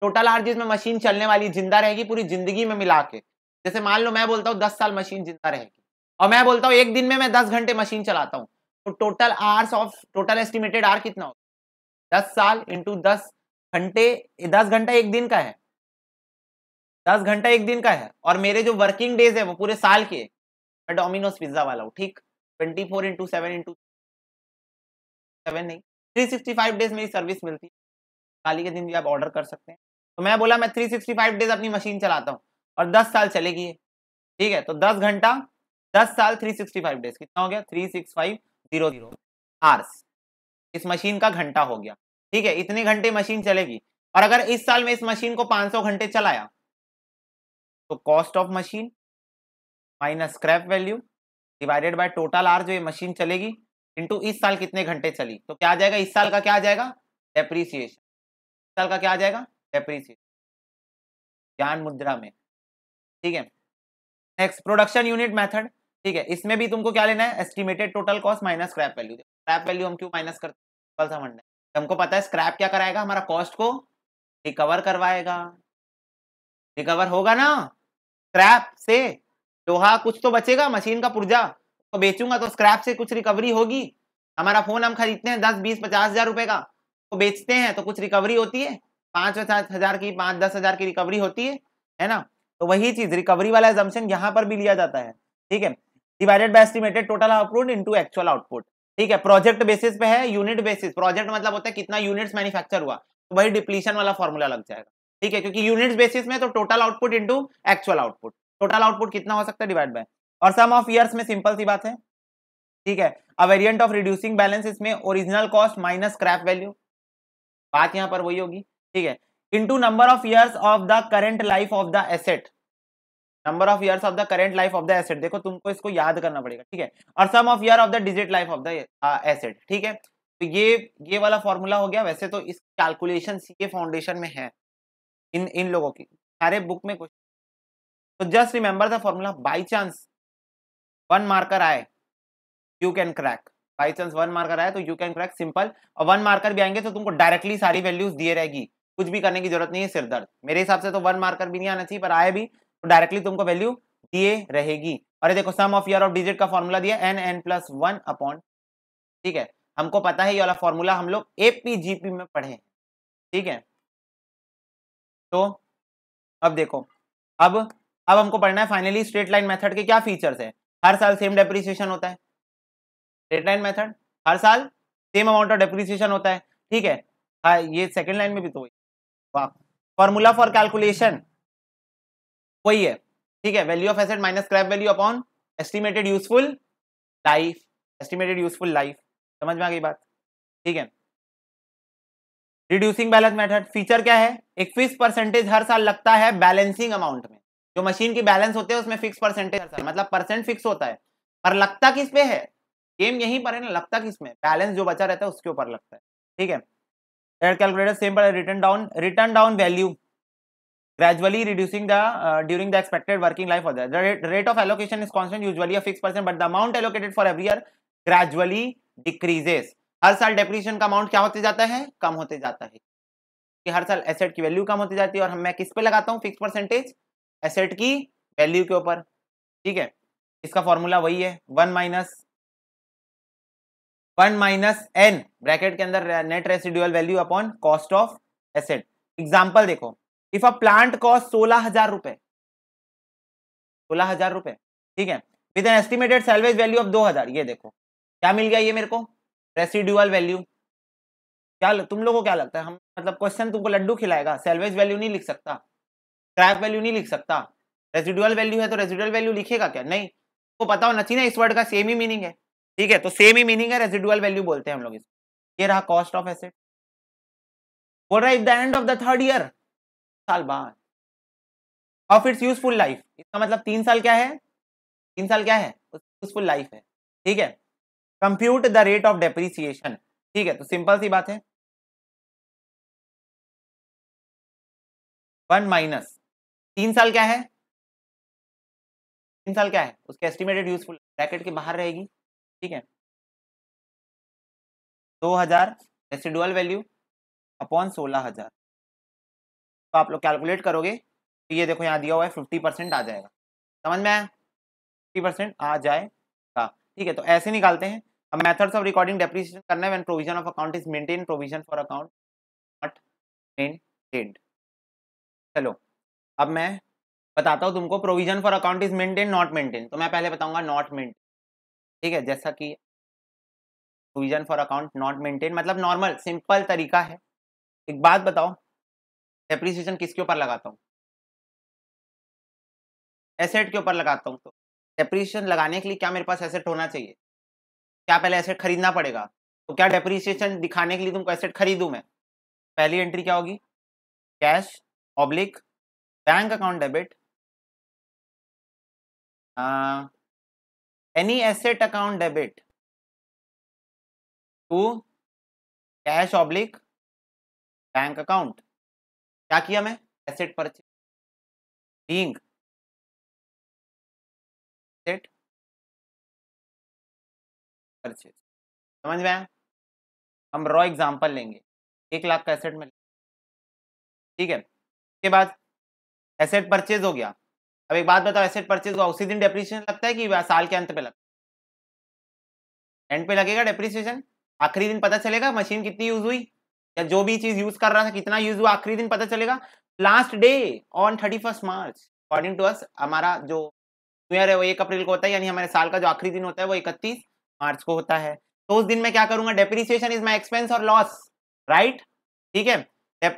total hours जिसमें मशीन चलने वाली जिंदा रहेगी पूरी जिंदगी में मिला के जैसे मान लो मैं बोलता हूँ दस साल मशीन जिंदा रहेगी और मैं बोलता हूँ एक दिन में मैं दस घंटे मशीन चलाता हूँ तो total hours of total estimated hour कितना होगा दस साल इंटू दस घंटे दस घंटा एक दिन का है दस घंटा एक दिन का है और मेरे जो वर्किंग डेज है वो पूरे साल के मैं डोमिनोज पिज्जा वाला हूँ ठीक twenty four into seven into seven नहीं थ्री सिक्सटी फाइव डेज मेरी सर्विस मिलती है काली के दिन भी आप ऑर्डर कर सकते हैं तो मैं बोला मैं थ्री सिक्सटी फाइव डेज अपनी मशीन चलाता हूँ और दस साल चलेगी ये ठीक है तो दस घंटा दस साल थ्री सिक्सटी फाइव डेज कितना हो गया three six five zero zero hours इस मशीन का घंटा हो गया ठीक है इतने घंटे मशीन चलेगी और अगर इस साल में इस मशीन को पाँच सौ घंटे चलाया तो cost of machine minus scrap value divided by total hour जो ये मशीन चलेगी इंटू इस साल कितने घंटे चली तो क्या आ जाएगा इस साल का क्या आ जाएगा डेप्रीसिएशन इस साल का क्या आ जाएगा डेप्रीसिएशन ज्ञान मुद्रा में ठीक है नेक्स्ट प्रोडक्शन यूनिट मेथड ठीक है इसमें भी तुमको क्या लेना है estimated total cost minus scrap value scrap value हम क्यों माइनस करते हैं समझना है हमको पता है स्क्रैप क्या कराएगा हमारा कॉस्ट को रिकवर करवाएगा रिकवर होगा ना स्क्रैप से लोहा कुछ तो बचेगा मशीन का पुर्जा तो बेचूंगा तो स्क्रैप से कुछ रिकवरी होगी हमारा फोन हम खरीदते हैं दस बीस पचास हजार रुपए का तो बेचते हैं तो कुछ रिकवरी होती है पांच पचास हजार की पांच दस हजार की रिकवरी होती है है ना तो वही चीज रिकवरी वाला एजम्पन यहाँ पर भी लिया जाता है ठीक है divided by estimated total output into actual output ठीक है प्रोजेक्ट बेसिस पे है यूनिट बेसिस प्रोजेक्ट मतलब होता है कितना यूनिट्स मैन्युफैक्चर हुआ तो वही डिप्लीशन वाला फॉर्मूला लग जाएगा ठीक है क्योंकि यूनिट बेसिस में तो total output into actual output total output कितना हो सकता है डिवाइड बाय और सम ऑफ ईयर्स में सिंपल सी बात है ठीक है a variant of reducing balance इसमें original cost minus scrap value बात यहां पर वही होगी ठीक है into number of years of the current life of the asset number of years of the current life of the asset देखो तुमको इसको याद करना पड़ेगा ठीक है और sum of year of the digit life of the asset ठीक है तो ये ये वाला फॉर्मूला हो गया वैसे तो इस कैलकुलेशन सी फाउंडेशन में है इन इन लोगों की सारे बुक में क्वेश्चन तो just remember the formula by chance one marker आए you can crack by chance one marker आए तो यू कैन क्रैक सिंपल और वन मार्कर भी आएंगे तो तुमको डायरेक्टली सारी वैल्यूज दिए रहेगी कुछ भी करने की जरूरत नहीं है सिर दर्द मेरे हिसाब से तो वन मार्कर भी नहीं आना चाहिए पर आए भी तो डायरेक्टली तुमको वैल्यू दिए रहेगी और देखो sum of year of digit का फॉर्मूला दिया N N plus one upon ठीक है हमको पता है ये वाला फॉर्मूला हम लोग एपीजीपी में पढ़े ठीक है तो अब देखो अब अब हमको पढ़ना है फाइनली स्ट्रेट लाइन मेथड के क्या फीचर्स है हर साल सेम डेप्रिसिएशन होता है स्ट्रेट लाइन मेथड हर साल सेम अमाउंट ऑफ डेप्रिसिएशन होता है ठीक है हाँ ये सेकेंड लाइन में भी तो वही वाह फॉर्मूला फॉर कैलकुलेशन वही है ठीक है value of asset minus scrap value upon estimated useful life estimated useful life समझ में आ गई बात ठीक है रिड्यूसिंग बैलेंस मेथड फीचर क्या है इक्कीस परसेंटेज हर साल लगता है बैलेंसिंग अमाउंट में जो मशीन की बैलेंस होते हैं उसमें फिक्स परसेंटेज हर साल मतलब परसेंट फिक्स होता है पर लगता किस पे है गेम यहीं पर है ना लगता किस में बैलेंस जो बचा रहता है उसके ऊपर लगता है ठीक है एड कैलकुलेटर सेम पर written down written down value gradually reducing the during the expected working life होता है rate of allocation is constant usually fixed percent but the amount allocated for every year gradually decreases हर साल depreciation का amount क्या होते जाता है कम होते जाता है कि हर साल एसेट की वैल्यू कम होती जाती है और हम मैं किस पे लगाता हूँ फिक्स परसेंटेज एसेट की वैल्यू के ऊपर ठीक है इसका फॉर्मूला वही है one minus one minus N bracket के अंदर net residual value upon cost of asset example देखो इफ अ प्लांट कॉस्ट सोलह हजार रुपए सोलह हजार रुपए ठीक है with an estimated salvage value of दो हजार ये देखो क्या मिल गया ये मेरे को रेसिड्यूअल वैल्यू क्या तुम लोगों को क्या लगता है हम मतलब क्वेश्चन तुमको लड्डू खिलाएगा सेल्वेज वैल्यू नहीं लिख सकता क्रैप वैल्यू नहीं लिख सकता रेसिडुअल वैल्यू है तो रेसिडुअल वैल्यू लिखेगा क्या नहीं तो पता होना चाहिए ना इस वर्ड का सेम ही मीनिंग है ठीक है तो सेम ही मीनिंग है रेसिडुअल वैल्यू बोलते हैं हम लोग इसको ये रहा कॉस्ट ऑफ एसेट बोल रहा है if the end of the third year साल बाद ऑफ इट्स यूजफुल लाइफ इसका मतलब तीन साल क्या है तीन साल क्या है यूजफुल लाइफ है ठीक है compute the rate of depreciation ठीक है तो सिंपल सी बात है वन माइनस तीन साल क्या है तीन साल क्या है उसके एस्टिमेटेड यूजफुल ब्रैकेट के बाहर रहेगी ठीक है दो हजार रेसिडुअल वैल्यू अपॉन सोलह हजार तो आप लोग कैलकुलेट करोगे तो ये देखो यहाँ दिया हुआ है फिफ्टी परसेंट आ जाएगा समझ में आया फिफ्टी परसेंट आ जाएगा ठीक है तो ऐसे निकालते हैं अब मेथड्स ऑफ रिकॉर्डिंग डेप्रिसिएशन करना है when provision of account is maintain provision for account not maintained चलो अब मैं बताता हूँ तुमको provision for account is maintain not maintain तो मैं पहले बताऊंगा नॉट मेंटेन ठीक है जैसा कि provision for account not maintain मतलब नॉर्मल सिंपल तरीका है एक बात बताओ डेप्रिसिएशन किसके ऊपर लगाता हूँ एसेट के ऊपर लगाता हूँ तो डेप्रिसिएशन लगाने के लिए क्या मेरे पास एसेट होना चाहिए क्या पहले एसेट खरीदना पड़ेगा तो क्या डेप्रीसिएशन दिखाने के लिए तुमको एसेट खरीदू मैं पहली एंट्री क्या होगी cash oblique bank account debit any asset account debit to cash oblique bank account क्या किया मैं asset purchase being asset purchase समझ में आया हम रॉ एग्जांपल लेंगे एक लाख का एसेट में ठीक है उसके बाद एसेट परचेज हो गया अब एक बात बताओ एसेट परचेज हुआ उसी दिन डेप्रिसिएशन लगता है कि साल के अंत पे लगता है एंड पे लगेगा डेप्रिसिएशन आखिरी दिन पता चलेगा मशीन कितनी यूज हुई या जो भी चीज यूज कर रहा था कितना यूज हुआ आखिरी दिन पता चलेगा last day on thirty first March according to us हमारा जो न्यू तो ईयर है वो एक अप्रैल को होता है यानी हमारे साल का जो आखिरी दिन होता है वो इकतीस मार्च को होता है तो उस दिन मैं क्या करूंगा डेप्रिसिएशन इज माई एक्सपेंस और लॉस राइट ठीक है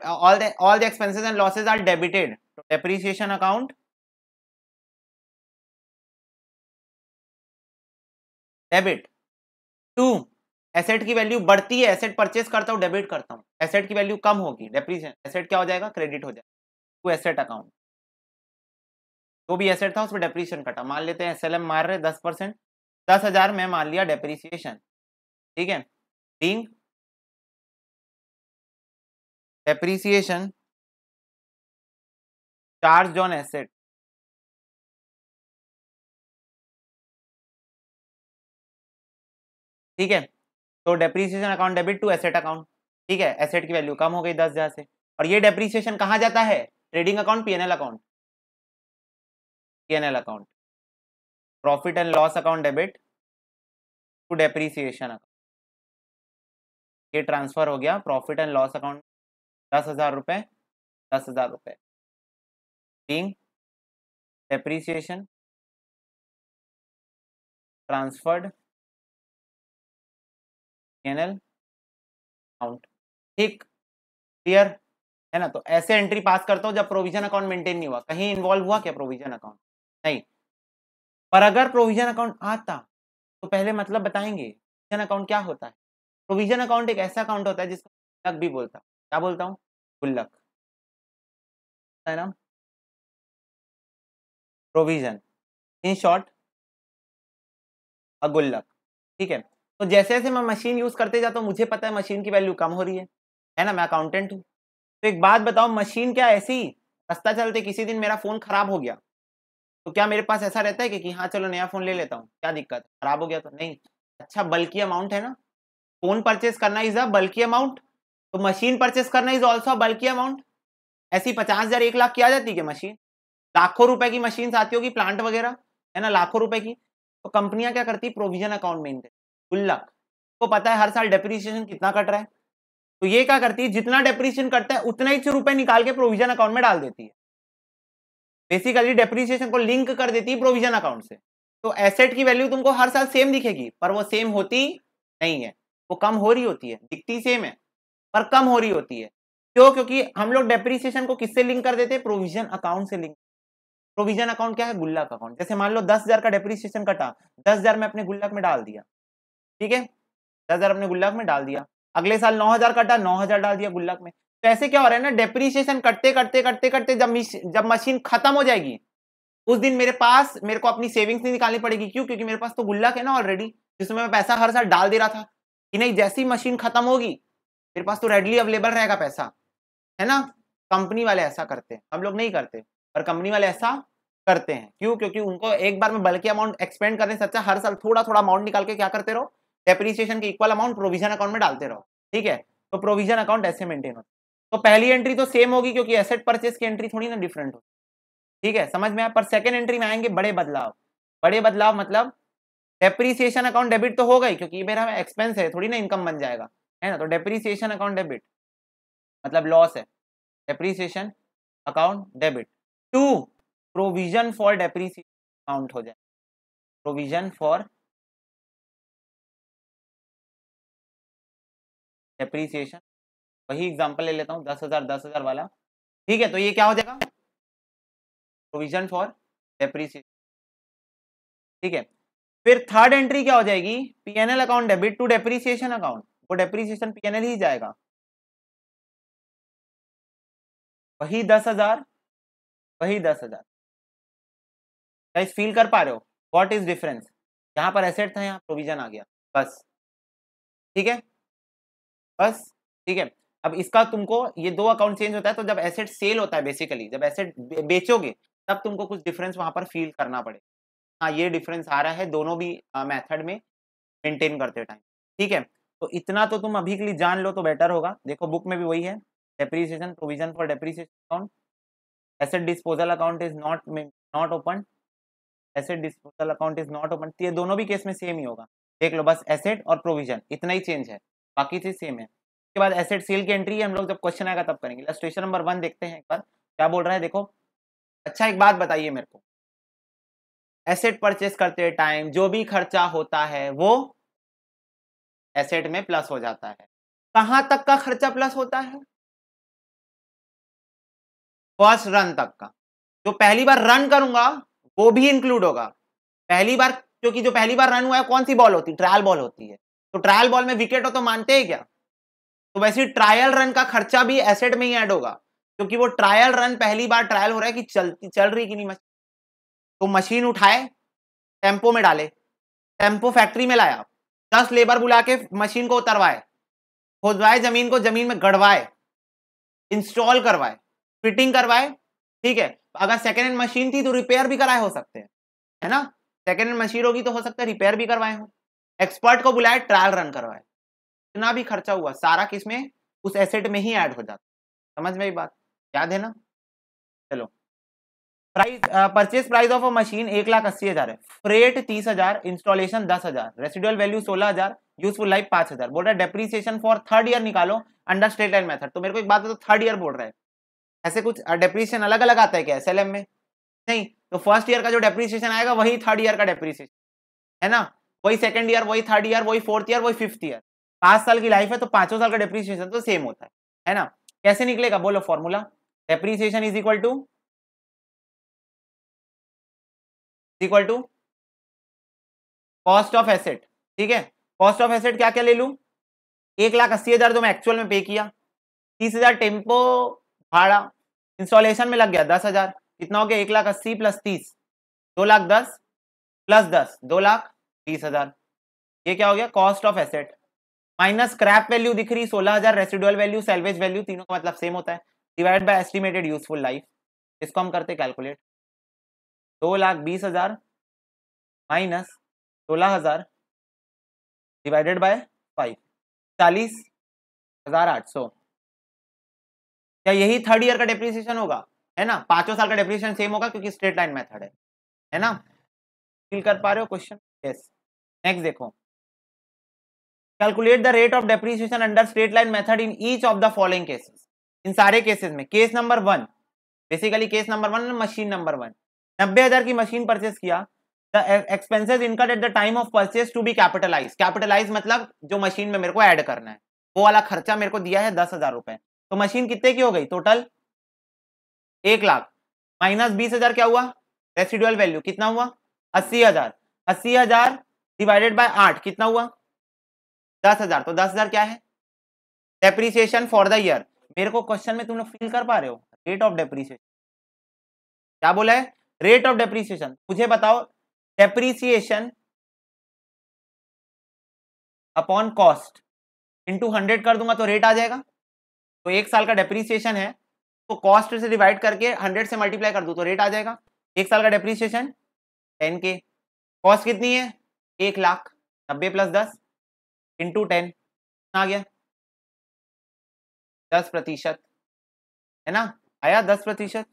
all the all the expenses and losses are debited depreciation account debit to asset की वैल्यू बढ़ती है एसेट परचेस करता हूँ डेबिट करता हूँ एसेट की वैल्यू कम होगी डेप्रीसिएशन एसेट क्या हो जाएगा क्रेडिट हो जाएगा टू एसेट अकाउंट जो भी एसेट था उसमें पर कटा मान लेते हैं एसएलएम मार रहे दस परसेंट दस हजार में मान लिया डेप्रिसिएशन ठीक है being depreciation charge on asset ठीक है तो depreciation account debit to asset account ठीक है एसेट की वैल्यू कम हो गई दस हजार से और ये डेप्रीसिएशन कहा जाता है trading account PNL account PNL account profit and loss account debit to depreciation account ये ट्रांसफर हो गया प्रॉफिट एंड लॉस अकाउंट दस हजार रुपये दस हजार रुपये being depreciation transferred NL account ठीक क्लियर है ना तो ऐसे एंट्री पास करता हूँ जब प्रोविजन अकाउंट मेंटेन नहीं हुआ कहीं इन्वॉल्व हुआ क्या प्रोविजन अकाउंट नहीं पर अगर प्रोविजन अकाउंट आता तो पहले मतलब बताएंगे प्रोविजन अकाउंट क्या होता है प्रोविजन अकाउंट एक ऐसा अकाउंट होता है जिसको गुल्लक भी बोलता हूँ क्या बोलता हूँ गुल्लक है ना प्रोविजन इन शॉर्ट अ गुल्लक ठीक है तो जैसे जैसे मैं मशीन यूज करते जाता हूँ मुझे पता है मशीन की वैल्यू कम हो रही है है ना मैं अकाउंटेंट हूँ तो एक बात बताओ मशीन क्या ऐसी रास्ता चलते किसी दिन मेरा फोन खराब हो गया तो क्या मेरे पास ऐसा रहता है कि, कि हाँ चलो नया फोन ले लेता हूँ क्या दिक्कत खराब हो गया तो नहीं अच्छा बल्कि अमाउंट है ना फोन परचेस करना इज अ बल्कि अमाउंट तो मशीन परचेस करना इज ऑल्सो बल्कि अमाउंट ऐसी पचास हजार एक लाख की आ जाती है मशीन लाखों रुपए की मशीन आती होगी प्लांट वगैरह है ना लाखों रुपए की तो कंपनियां क्या करती प्रोविजन अकाउंट में गुल्लक को तो पता है हर साल डेप्रिसिएशन कितना कट रहा है तो ये क्या करती है जितना डेप्रिसिएशन करता है उतना ही रुपए निकाल के प्रोविजन अकाउंट में डाल देती है बेसिकली डेप्रिसिएशन को लिंक कर देती है प्रोविजन अकाउंट से तो एसेट की वैल्यू तुमको हर साल सेम दिखेगी पर वो सेम होती नहीं है वो कम हो रही होती है दिखती सेम है पर कम हो रही होती है क्यों क्योंकि हम लोग डेप्रिसिएशन को किससे लिंक कर देते हैं प्रोविजन अकाउंट से लिंक प्रोविजन अकाउंट क्या है गुल्लक अकाउंट जैसे मान लो दस हजार का डेप्रिसिएशन कटा दस हजार में अपने गुल्लक में डाल दिया ठीक है दस हजार अपने गुल्लक में डाल दिया अगले साल नौ हजार कटा नौ हजार डाल दिया गुल्लक में तो ऐसे क्या हो रहा है ना डेप्रीशिएशन करते करते करते करते जब जब मशीन खत्म हो जाएगी उस दिन मेरे पास मेरे को अपनी सेविंग्स नहीं निकालनी पड़ेगी क्यों क्योंकि मेरे पास तो गुल्लक है ना ऑलरेडी जिसमें मैं पैसा हर साल डाल दे रहा था कि नहीं जैसी मशीन खत्म होगी मेरे पास तो रेडली अवेलेबल रहेगा पैसा है ना कंपनी वाले ऐसा करते हैं हम लोग नहीं करते पर कंपनी वाले ऐसा करते हैं क्यों क्योंकि उनको एक बार में बल्कि अमाउंट एक्सपेंड करने से अच्छा हर साल थोड़ा थोड़ा अमाउंट निकाल के क्या करते रहो डेप्रिसिएशन के इक्वल अमाउंट प्रोविजन अकाउंट में डालते रहो ठीक है तो प्रोविजन अकाउंट ऐसे मेंटेन होता है तो पहली एंट्री तो सेम होगी क्योंकि एसेट परचेस की एंट्री थोड़ी ना डिफरेंट होगी ठीक है समझ में आया पर सेकेंड एंट्री में आएंगे बड़े बदलाव बड़े बदलाव मतलब डेप्रीसिएशन अकाउंट डेबिट तो होगा ही क्योंकि मेरा एक्सपेंस है थोड़ी ना इनकम बन जाएगा है ना तो डेप्रीसिएशन अकाउंट डेबिट मतलब लॉस है depreciation account debit to provision for depreciation account हो जाए प्रोविजन फॉर डेप्रीसिएशन वही एग्जाम्पल ले लेता हूँ दस हजार दस हजार वाला ठीक है तो ये क्या हो जाएगा प्रोविजन फॉर डेप्रीसिएशन ठीक है फिर थर्ड एंट्री क्या हो जाएगी PNL account debit to depreciation account वो डेप्रीसिएशन पीएनएल ही जाएगा वही दस हजार वही दस हजार गाइस फील कर पा रहे हो व्हाट इज डिफरेंस यहां पर एसेट था यहाँ प्रोविजन आ गया बस ठीक है बस ठीक है अब इसका तुमको ये दो अकाउंट चेंज होता है तो जब एसेट सेल होता है बेसिकली जब एसेट बेचोगे तब तुमको कुछ डिफरेंस वहां पर फील करना पड़ेगा हाँ ये डिफरेंस आ रहा है दोनों भी मेथड में मेंटेन करते टाइम ठीक है तो इतना तो तुम अभी के लिए जान लो तो बेटर होगा देखो बुक में भी वही है depreciation provision for depreciation account asset disposal account is not not open asset disposal account is not open ये दोनों भी केस में सेम ही होगा देख लो बस एसेट और प्रोविजन इतना ही चेंज है बाकी चीज सेम है उसके बाद एसेट सेल की एंट्री हम लोग जब क्वेश्चन आएगा तब करेंगे क्वेश्चन नंबर वन देखते हैं एक बार क्या बोल रहा है देखो अच्छा एक बात बताइए मेरे को एसेट परचेस करते टाइम जो भी खर्चा होता है वो एसेट में प्लस हो जाता है कहां तक का खर्चा प्लस होता है फर्स्ट रन तक का जो पहली बार रन करूंगा वो भी इंक्लूड होगा पहली बार क्योंकि जो पहली बार रन हुआ है कौन सी बॉल होती है ट्रायल बॉल होती है तो ट्रायल बॉल में विकेट हो तो मानते हैं क्या तो वैसे ट्रायल रन का खर्चा भी एसेट में ही ऐड होगा क्योंकि वो ट्रायल रन पहली बार ट्रायल हो रहा है कि चलती चल रही कि नहीं मशीन तो मशीन उठाए टेम्पो में डाले टेम्पो फैक्ट्री में लाया दस लेबर बुला के मशीन को उतरवाए खोदवाए जमीन को जमीन में गढ़वाए इंस्टॉल करवाए फिटिंग करवाए ठीक है अगर सेकेंड हैंड मशीन थी तो रिपेयर भी कराए हो सकते हैं है ना सेकेंड हैंड मशीन होगी तो हो सकता है रिपेयर भी करवाए हो एक्सपर्ट को बुलाए ट्रायल रन करवाए जितना भी खर्चा हुआ सारा किस में उस एसेट में ही ऐड हो जाता समझ में बात याद है ना चलो price purchase price of a machine एक लाख अस्सी हजार है फ्रेट तीस हजार इंस्टॉलेशन दस हजार रेसिडुअल वैल्यू सोलह हजार यूजफुल लाइफ पांच हजार बोल रहा है डेप्रीसिएशन फॉर थर्ड ईयर निकालो अंडर स्टेट लाइन मेथड तो मेरे को एक बात तो थर्ड ईयर बोल रहा है ऐसे कुछ डेप्रीसिएशन अलग अलग आता है क्या एसएलएम में नहीं तो फर्स्ट ईयर का जो डेप्रीसिएशन आएगा वही थर्ड ईयर का डेप्रीसिएशन है ना वही सेकंड ईयर वही थर्ड ईयर वही फोर्थ ईयर वही फिफ्थ ईयर पांच साल की लाइफ है तो पांचों साल का डेप्रीसिएशन तो सेम होता है है ना कैसे निकलेगा बोलो formula depreciation is equal to equal to cost of asset ठीक है कॉस्ट ऑफ एसेट क्या क्या ले लू एक लाख अस्सी हजार तो मैं एक्चुअल में पे किया तीस हजार टेम्पो भाड़ा इंस्टॉलेशन में लग गया दस हजार कितना हो गया एक लाख अस्सी प्लस तीस दो लाख दस प्लस दस दो लाख तीस हजार ये क्या हो गया cost of asset minus scrap value दिख रही सोलह हजार रेसिडुअल वैल्यू सेल्वेज वैल्यू तीनों का मतलब सेम होता है divide by estimated useful life इसको हम करते कैलकुलेट दो लाख बीस हजार माइनस सोलह हजार डिवाइडेड बाय फाइव चालीस हजार आठ सौ क्या यही थर्ड ईयर का डेप्रिसिएशन होगा है ना पांचों साल का डेप्रिसिएशन सेम होगा क्योंकि स्ट्रेट लाइन मेथड है है ना फील कर पा रहे हो क्वेश्चन यस नेक्स्ट देखो calculate the rate of depreciation under straight line method in each of the following cases इन सारे केसेस में case number one basically case number one machine number one नब्बे हजार की मशीन परचेस किया the expenses incurred at the time of purchase to be capitalize capitalize मतलब जो machine में मेरे को ऐड करना है वो वाला खर्चा मेरे को दिया है दस हजार रुपए तो मशीन कितने की हो गई टोटल एक लाख माइनस बीस हजार क्या हुआ रेसिडुअल वैल्यू कितना हुआ अस्सी हजार अस्सी हजार डिवाइडेड बाय आठ कितना हुआ दस हजार तो दस हजार क्या है डेप्रीसिएशन फॉर द ईयर मेरे को क्वेश्चन में तुम लोग फील कर पा रहे हो रेट ऑफ डेप्रीसिएशन क्या बोला है रेट ऑफ डेप्रीसिएशन मुझे बताओ depreciation upon cost two hundred कर दूंगा तो रेट आ जाएगा तो एक साल का डेप्रीसिएशन है तो कॉस्ट से डिवाइड करके हंड्रेड से मल्टीप्लाई कर दो तो रेट आ जाएगा एक साल का डेप्रीसिएशन टेन के कॉस्ट कितनी है एक लाख नब्बे प्लस दस इंटू टेन आ गया दस प्रतिशत है ना आया दस प्रतिशत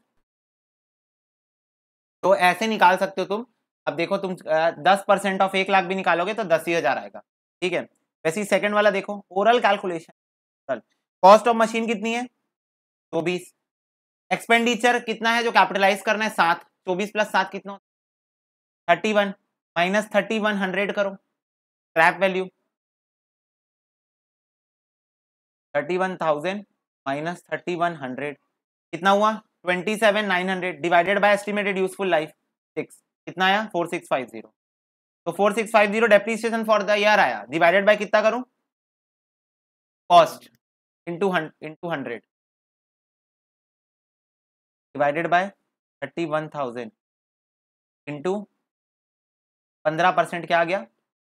तो ऐसे निकाल सकते हो तुम अब देखो तुम दस परसेंट ऑफ एक लाख भी निकालोगे तो दस ही हजार आएगा ठीक है वैसे सेकंड वाला देखो oral calculation cost of machine कितनी है चौबीस एक्सपेंडिचर कितना है जो कैपिटलाइज करना है सात चौबीस प्लस सात कितना thirty one minus thirty one hundred करो scrap value thirty one thousand minus thirty one hundred कितना हुआ twenty seven nine hundred divided by estimated useful life six कितना आया फोर सिक्स फाइव जीरो तो four six five zero depreciation for the year आया divided by कितना करूँ cost into into hundred divided by thirty one thousand into पंद्रह percent क्या आ गया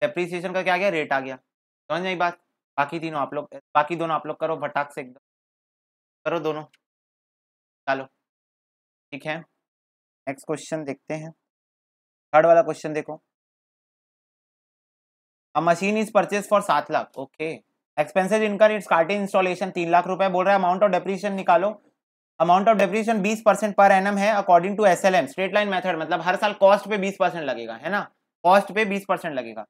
डेप्रीसिएशन का क्या आ गया रेट आ गया समझ आई बात बाकी तीनों आप लोग बाकी दोनों आप लोग करो फटाक से एकदम करो दोनों चलो ठीक है नेक्स्ट क्वेश्चन देखते हैं थर्ड वाला क्वेश्चन देखो a machine is purchase for सात लाख okay expenses income it starting installation तीन लाख रुपए बोल रहा है अमाउंट ऑफ डेप्रीशन निकालो अमाउंट ऑफ डेप्रीशन बीस percent per annum according to S L M straight line method मतलब हर साल कॉस्ट पे बीस परसेंट लगेगा है ना कॉस्ट पे बीस परसेंट लगेगा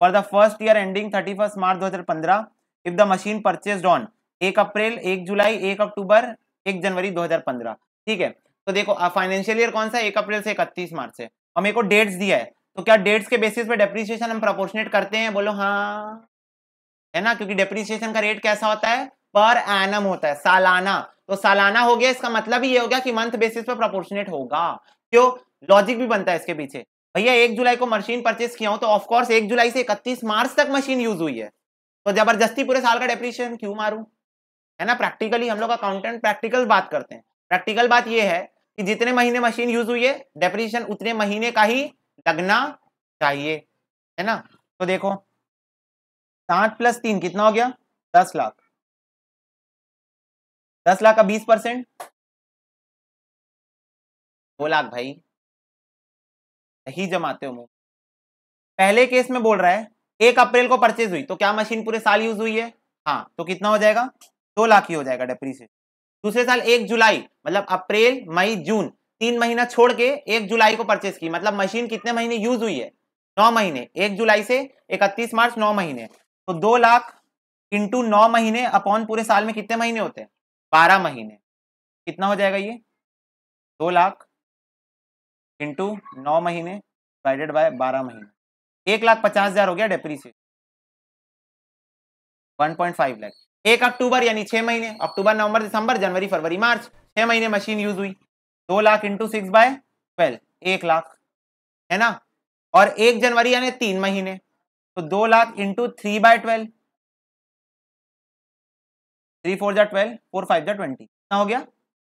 for the first year ending thirty first March दो हजार पंद्रह if the machine purchased on एक अप्रैल एक जुलाई एक अक्टूबर एक जनवरी दो हजार पंद्रह ठीक है तो देखो फाइनेंशियल ईयर कौन सा एक अप्रैल से इकतीस मार्च से और मेरे को डेट्स दिया है तो क्या डेट्स के बेसिस पे डेप्रिसिएशन हम प्रपोर्शनेट करते हैं बोलो हाँ है ना क्योंकि डेप्रिसिएशन का रेट कैसा होता है पर एनम होता है सालाना तो सालाना हो गया इसका मतलब ये हो गया कि मंथ बेसिस पे प्रपोर्शनेट होगा क्यों लॉजिक भी बनता है इसके पीछे भैया एक जुलाई को मशीन परचेस किया हूं तो ऑफकोर्स एक जुलाई से इकतीस मार्च तक मशीन यूज हुई है तो जबरदस्ती पूरे साल का डेप्रीशिएशन क्यों मारू है ना प्रैक्टिकली हम लोग अकाउंटेंट प्रैक्टिकल बात करते हैं प्रैक्टिकल बात यह है कि जितने महीने मशीन यूज हुई है डेप्रीशिएशन उतने महीने का ही लगना चाहिए है ना तो देखो साठ प्लस तीन कितना हो गया दस लाख दस लाख का बीस परसेंट दो लाख भाई ही जमाते हो मूव पहले केस में बोल रहा है एक अप्रैल को परचेज हुई तो क्या मशीन पूरे साल यूज हुई है हाँ तो कितना हो जाएगा दो लाख ही हो जाएगा डेप्रीसिएशन दूसरे साल एक जुलाई मतलब अप्रैल मई जून तीन महीना छोड़ के एक जुलाई को परचेज की मतलब मशीन कितने महीने यूज हुई है नौ महीने एक जुलाई से इकतीस मार्च नौ महीने तो दो लाख इंटू नौ महीने अपॉन पूरे साल में कितने महीने होते हैं बारह महीने कितना हो जाएगा ये दो लाख इंटू नौ महीने डिवाइडेड बाय बारह महीने एक लाख पचास हजार हो गया depreciation one point five lakh एक अक्टूबर यानी छह महीने अक्टूबर नवंबर दिसंबर जनवरी फरवरी मार्च छह महीने मशीन यूज हुई दो lakh into six by twelve एक लाख है ना और एक जनवरी यानी तीन महीने तो दो lakh into three by twelve three four जा ट्वेल्व फोर फाइव जा ट्वेंटी कितना हो गया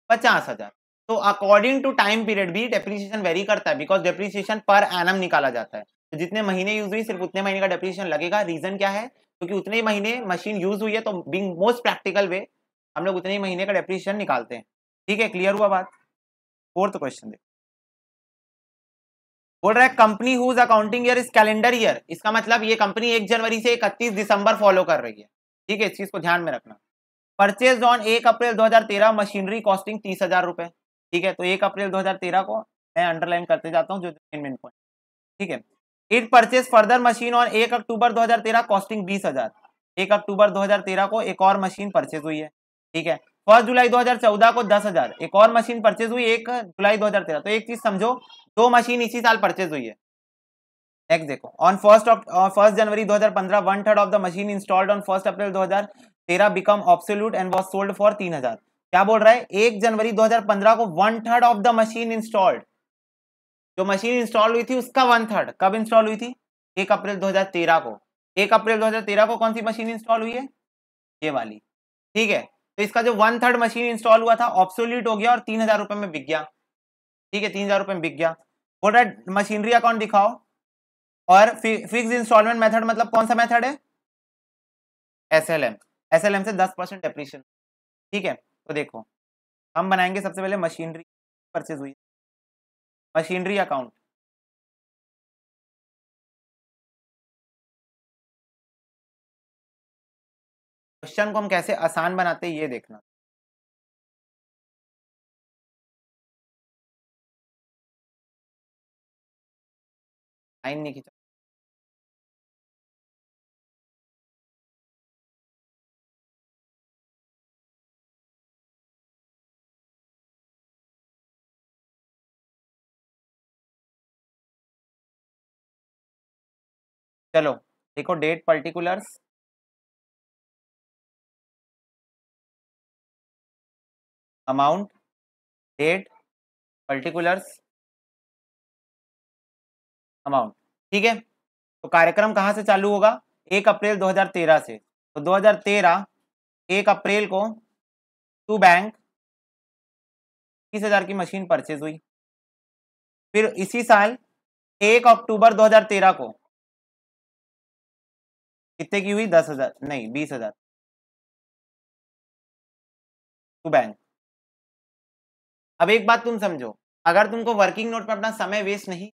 पचास हजार तो अकॉर्डिंग टू टाइम पीरियड भी डेप्रीसिएशन वेरी करता है बिकॉज डेप्रीसिएशन पर एनम निकाला जाता है तो जितने महीने यूज हुई सिर्फ उतने महीने का डेप्रीसिएशन लगेगा रीजन क्या है क्योंकि तो उतने महीने मशीन यूज हुई है तो बिंग मोस्ट प्रैक्टिकल वे हम लोग उतने ही महीने का डेप्रीसिएशन निकालते हैं ठीक है क्लियर हुआ बात फोर्थ क्वेश्चन देखो बोल रहा है company whose accounting year is calendar year इसका मतलब ये कंपनी एक जनवरी से इकतीस दिसंबर फॉलो कर रही है ठीक है इस चीज को ध्यान में रखना परचेज ऑन एक अप्रैल 2013 मशीनरी कॉस्टिंग तीस हजार रुपए ठीक है तो एक अप्रैल 2013 को मैं अंडरलाइन करते जाता हूँ जो मेन पॉइंट ठीक है इट परचेज फर्दर मशीन और एक अक्टूबर 2013 कॉस्टिंग बीस हजार एक अक्टूबर 2013 को एक और मशीन परचेज हुई है ठीक है फर्स्ट जुलाई 2014 को दस हजार एक और मशीन परचेज हुई एक जुलाई 2013 तो एक चीज समझो दो मशीन इसी साल परचेज हुई है नेक्स्ट देखो on first first January 2015 one third of the machine installed on first April दो तेरह become obsolete and was sold for तीन हजार क्या बोल रहा है एक जनवरी 2015 को one third of the machine installed जो मशीन इंस्टॉल हुई थी उसका वन थर्ड कब इंस्टॉल हुई थी एक अप्रैल 2013 को एक अप्रैल 2013 को कौन सी मशीन इंस्टॉल हुई है ये वाली ठीक है तो इसका जो वन थर्ड मशीन इंस्टॉल हुआ था ऑप्सोलिट हो गया और तीन हजार रुपए में बिक गया ठीक है तीन हजार रुपए में बिक गया बोल रहा मशीनरी अकाउंट दिखाओ और फिक्स इंस्टॉलमेंट मेथड मतलब कौन सा मेथड है S L M S L M से दस परसेंट एप्रीशन ठीक है तो देखो हम बनाएंगे सबसे पहले मशीनरी परचेज हुई मशीनरी अकाउंट क्वेश्चन को हम कैसे आसान बनाते हैं ये देखना लाइन नहीं खींचा चलो देखो date particulars amount date particulars amount ठीक है तो कार्यक्रम कहां से चालू होगा एक अप्रैल 2013 से तो 2013 एक अप्रैल को टू बैंक तीस हजार की मशीन परचेज हुई फिर इसी साल एक अक्टूबर 2013 को कितने की हुई दस हजार नहीं बीस हजार टू बैंक अब एक बात तुम समझो अगर तुमको वर्किंग नोट पर अपना समय वेस्ट नहीं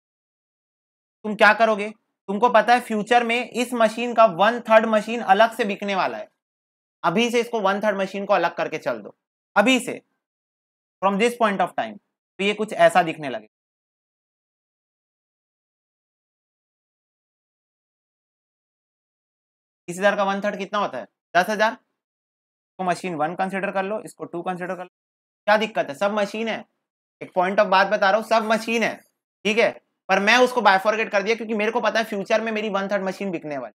तुम क्या करोगे तुमको पता है फ्यूचर में इस मशीन का वन थर्ड मशीन अलग से बिकने वाला है अभी से इसको वन थर्ड मशीन को अलग करके चल दो अभी से from this point of time तो ये कुछ ऐसा दिखने लगे तीस हजार का वन थर्ड कितना होता है दस हजार तो मशीन वन कंसिडर कर लो इसको टू कंसिडर कर लो क्या दिक्कत है सब मशीन है एक पॉइंट ऑफ बात बता रहा हूँ सब मशीन है ठीक है पर मैं उसको बायफॉर्गेट कर दिया क्योंकि मेरे को पता है फ्यूचर में मेरी वन थर्ड मशीन बिकने वाली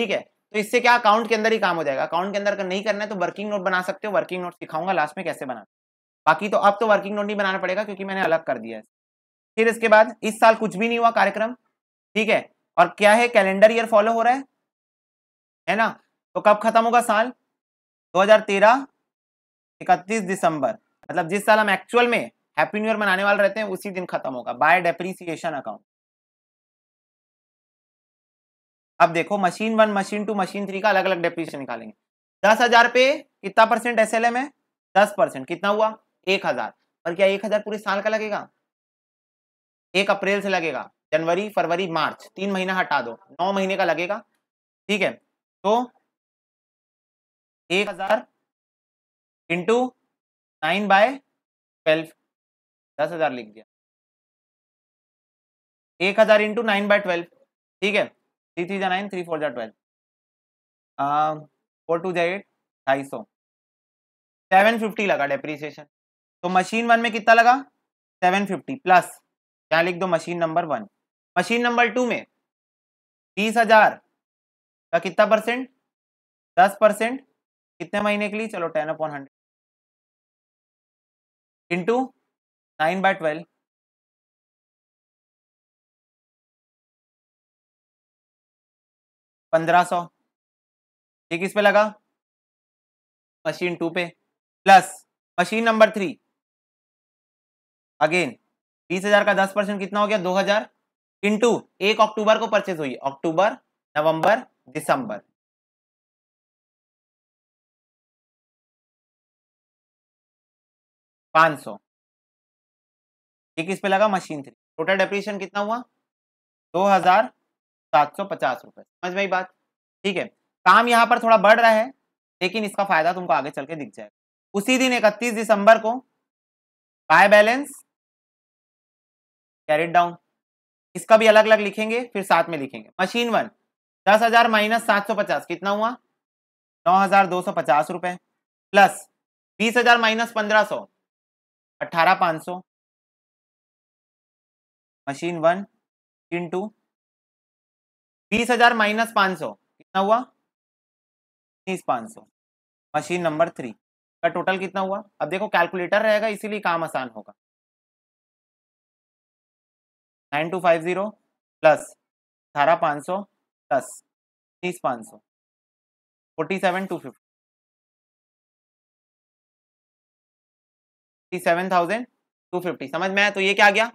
ठीक है तो इससे क्या अकाउंट के अंदर ही काम हो जाएगा अकाउंट के अंदर अगर नहीं करना है तो वर्किंग नोट बना सकते हो वर्किंग नोट सिखाऊंगा लास्ट में कैसे बनाना बाकी तो अब तो वर्किंग नोट नहीं बनाना पड़ेगा क्योंकि मैंने अलग कर दिया है फिर इसके बाद इस साल कुछ भी नहीं हुआ कार्यक्रम ठीक है और क्या है कैलेंडर ईयर फॉलो हो रहा है है ना तो कब खत्म होगा साल 2013 31 दिसंबर मतलब जिस साल हम एक्चुअल में हैप्पी न्यू ईयर मनाने वाले रहते हैं उसी दिन खत्म होगा बाय डेप्रीसिएशन अकाउंट अब देखो machine one machine two machine three का अलग अलग डेप्रीसिएशन निकालेंगे दस हजार पे कितना परसेंट एस एल एम है दस परसेंट कितना हुआ एक हजार पर क्या एक हजार पूरे साल का लगेगा एक अप्रैल से लगेगा जनवरी फरवरी मार्च तीन महीना हटा दो नौ महीने का लगेगा ठीक है तो एक हजार इंटू नाइन बाय ट्वेल्व दस हजार लिख दिया एक हजार इंटू नाइन बाय ट्वेल्व ठीक है थ्री थ्री जा नाइन थ्री फोर जा ट्वेल्व फोर टू जा एट ढाई सौ सेवन फिफ्टी लगा डेप्रीसिएशन तो मशीन वन में कितना लगा सेवन फिफ्टी प्लस यहाँ लिख दो machine number one machine number two में बीस हजार का कितना परसेंट दस परसेंट कितने महीने के लिए चलो ten upon hundred into nine by twelve पंद्रह सौ ये किस पे लगा मशीन टू पे plus machine number three again बीस हजार का दस परसेंट कितना हो गया दो हजार इंटू एक अक्टूबर को परचेज हुई अक्टूबर नवंबर दिसंबर पांच सौ ये किस पे लगा मशीन थ्री टोटल डेप्रीशन कितना हुआ दो हजार सात सौ पचास रुपए समझ में बात ठीक है काम यहां पर थोड़ा बढ़ रहा है लेकिन इसका फायदा तुमको आगे चल के दिख जाएगा उसी दिन इकतीस दिसंबर को बाय बैलेंस कैरिट डाउन इसका भी अलग अलग लिखेंगे फिर साथ में लिखेंगे मशीन वन दस हजार माइनस सात सौ पचास कितना हुआ नौ हजार दो सौ पचास रुपए प्लस बीस हजार माइनस पंद्रह सौ अठारह पाँच सौ मशीन वन इन टू बीस हजार माइनस पाँच सौ कितना हुआ तीस पाँच सौ मशीन नंबर थ्री का टोटल कितना हुआ अब देखो कैलकुलेटर रहेगा इसीलिए काम आसान होगा nine two five zero plus अठारह पाँच सौ प्लस तीस पाँच सौ forty seven two fifty seven thousand two fifty समझ में आया तो ये क्या आ गया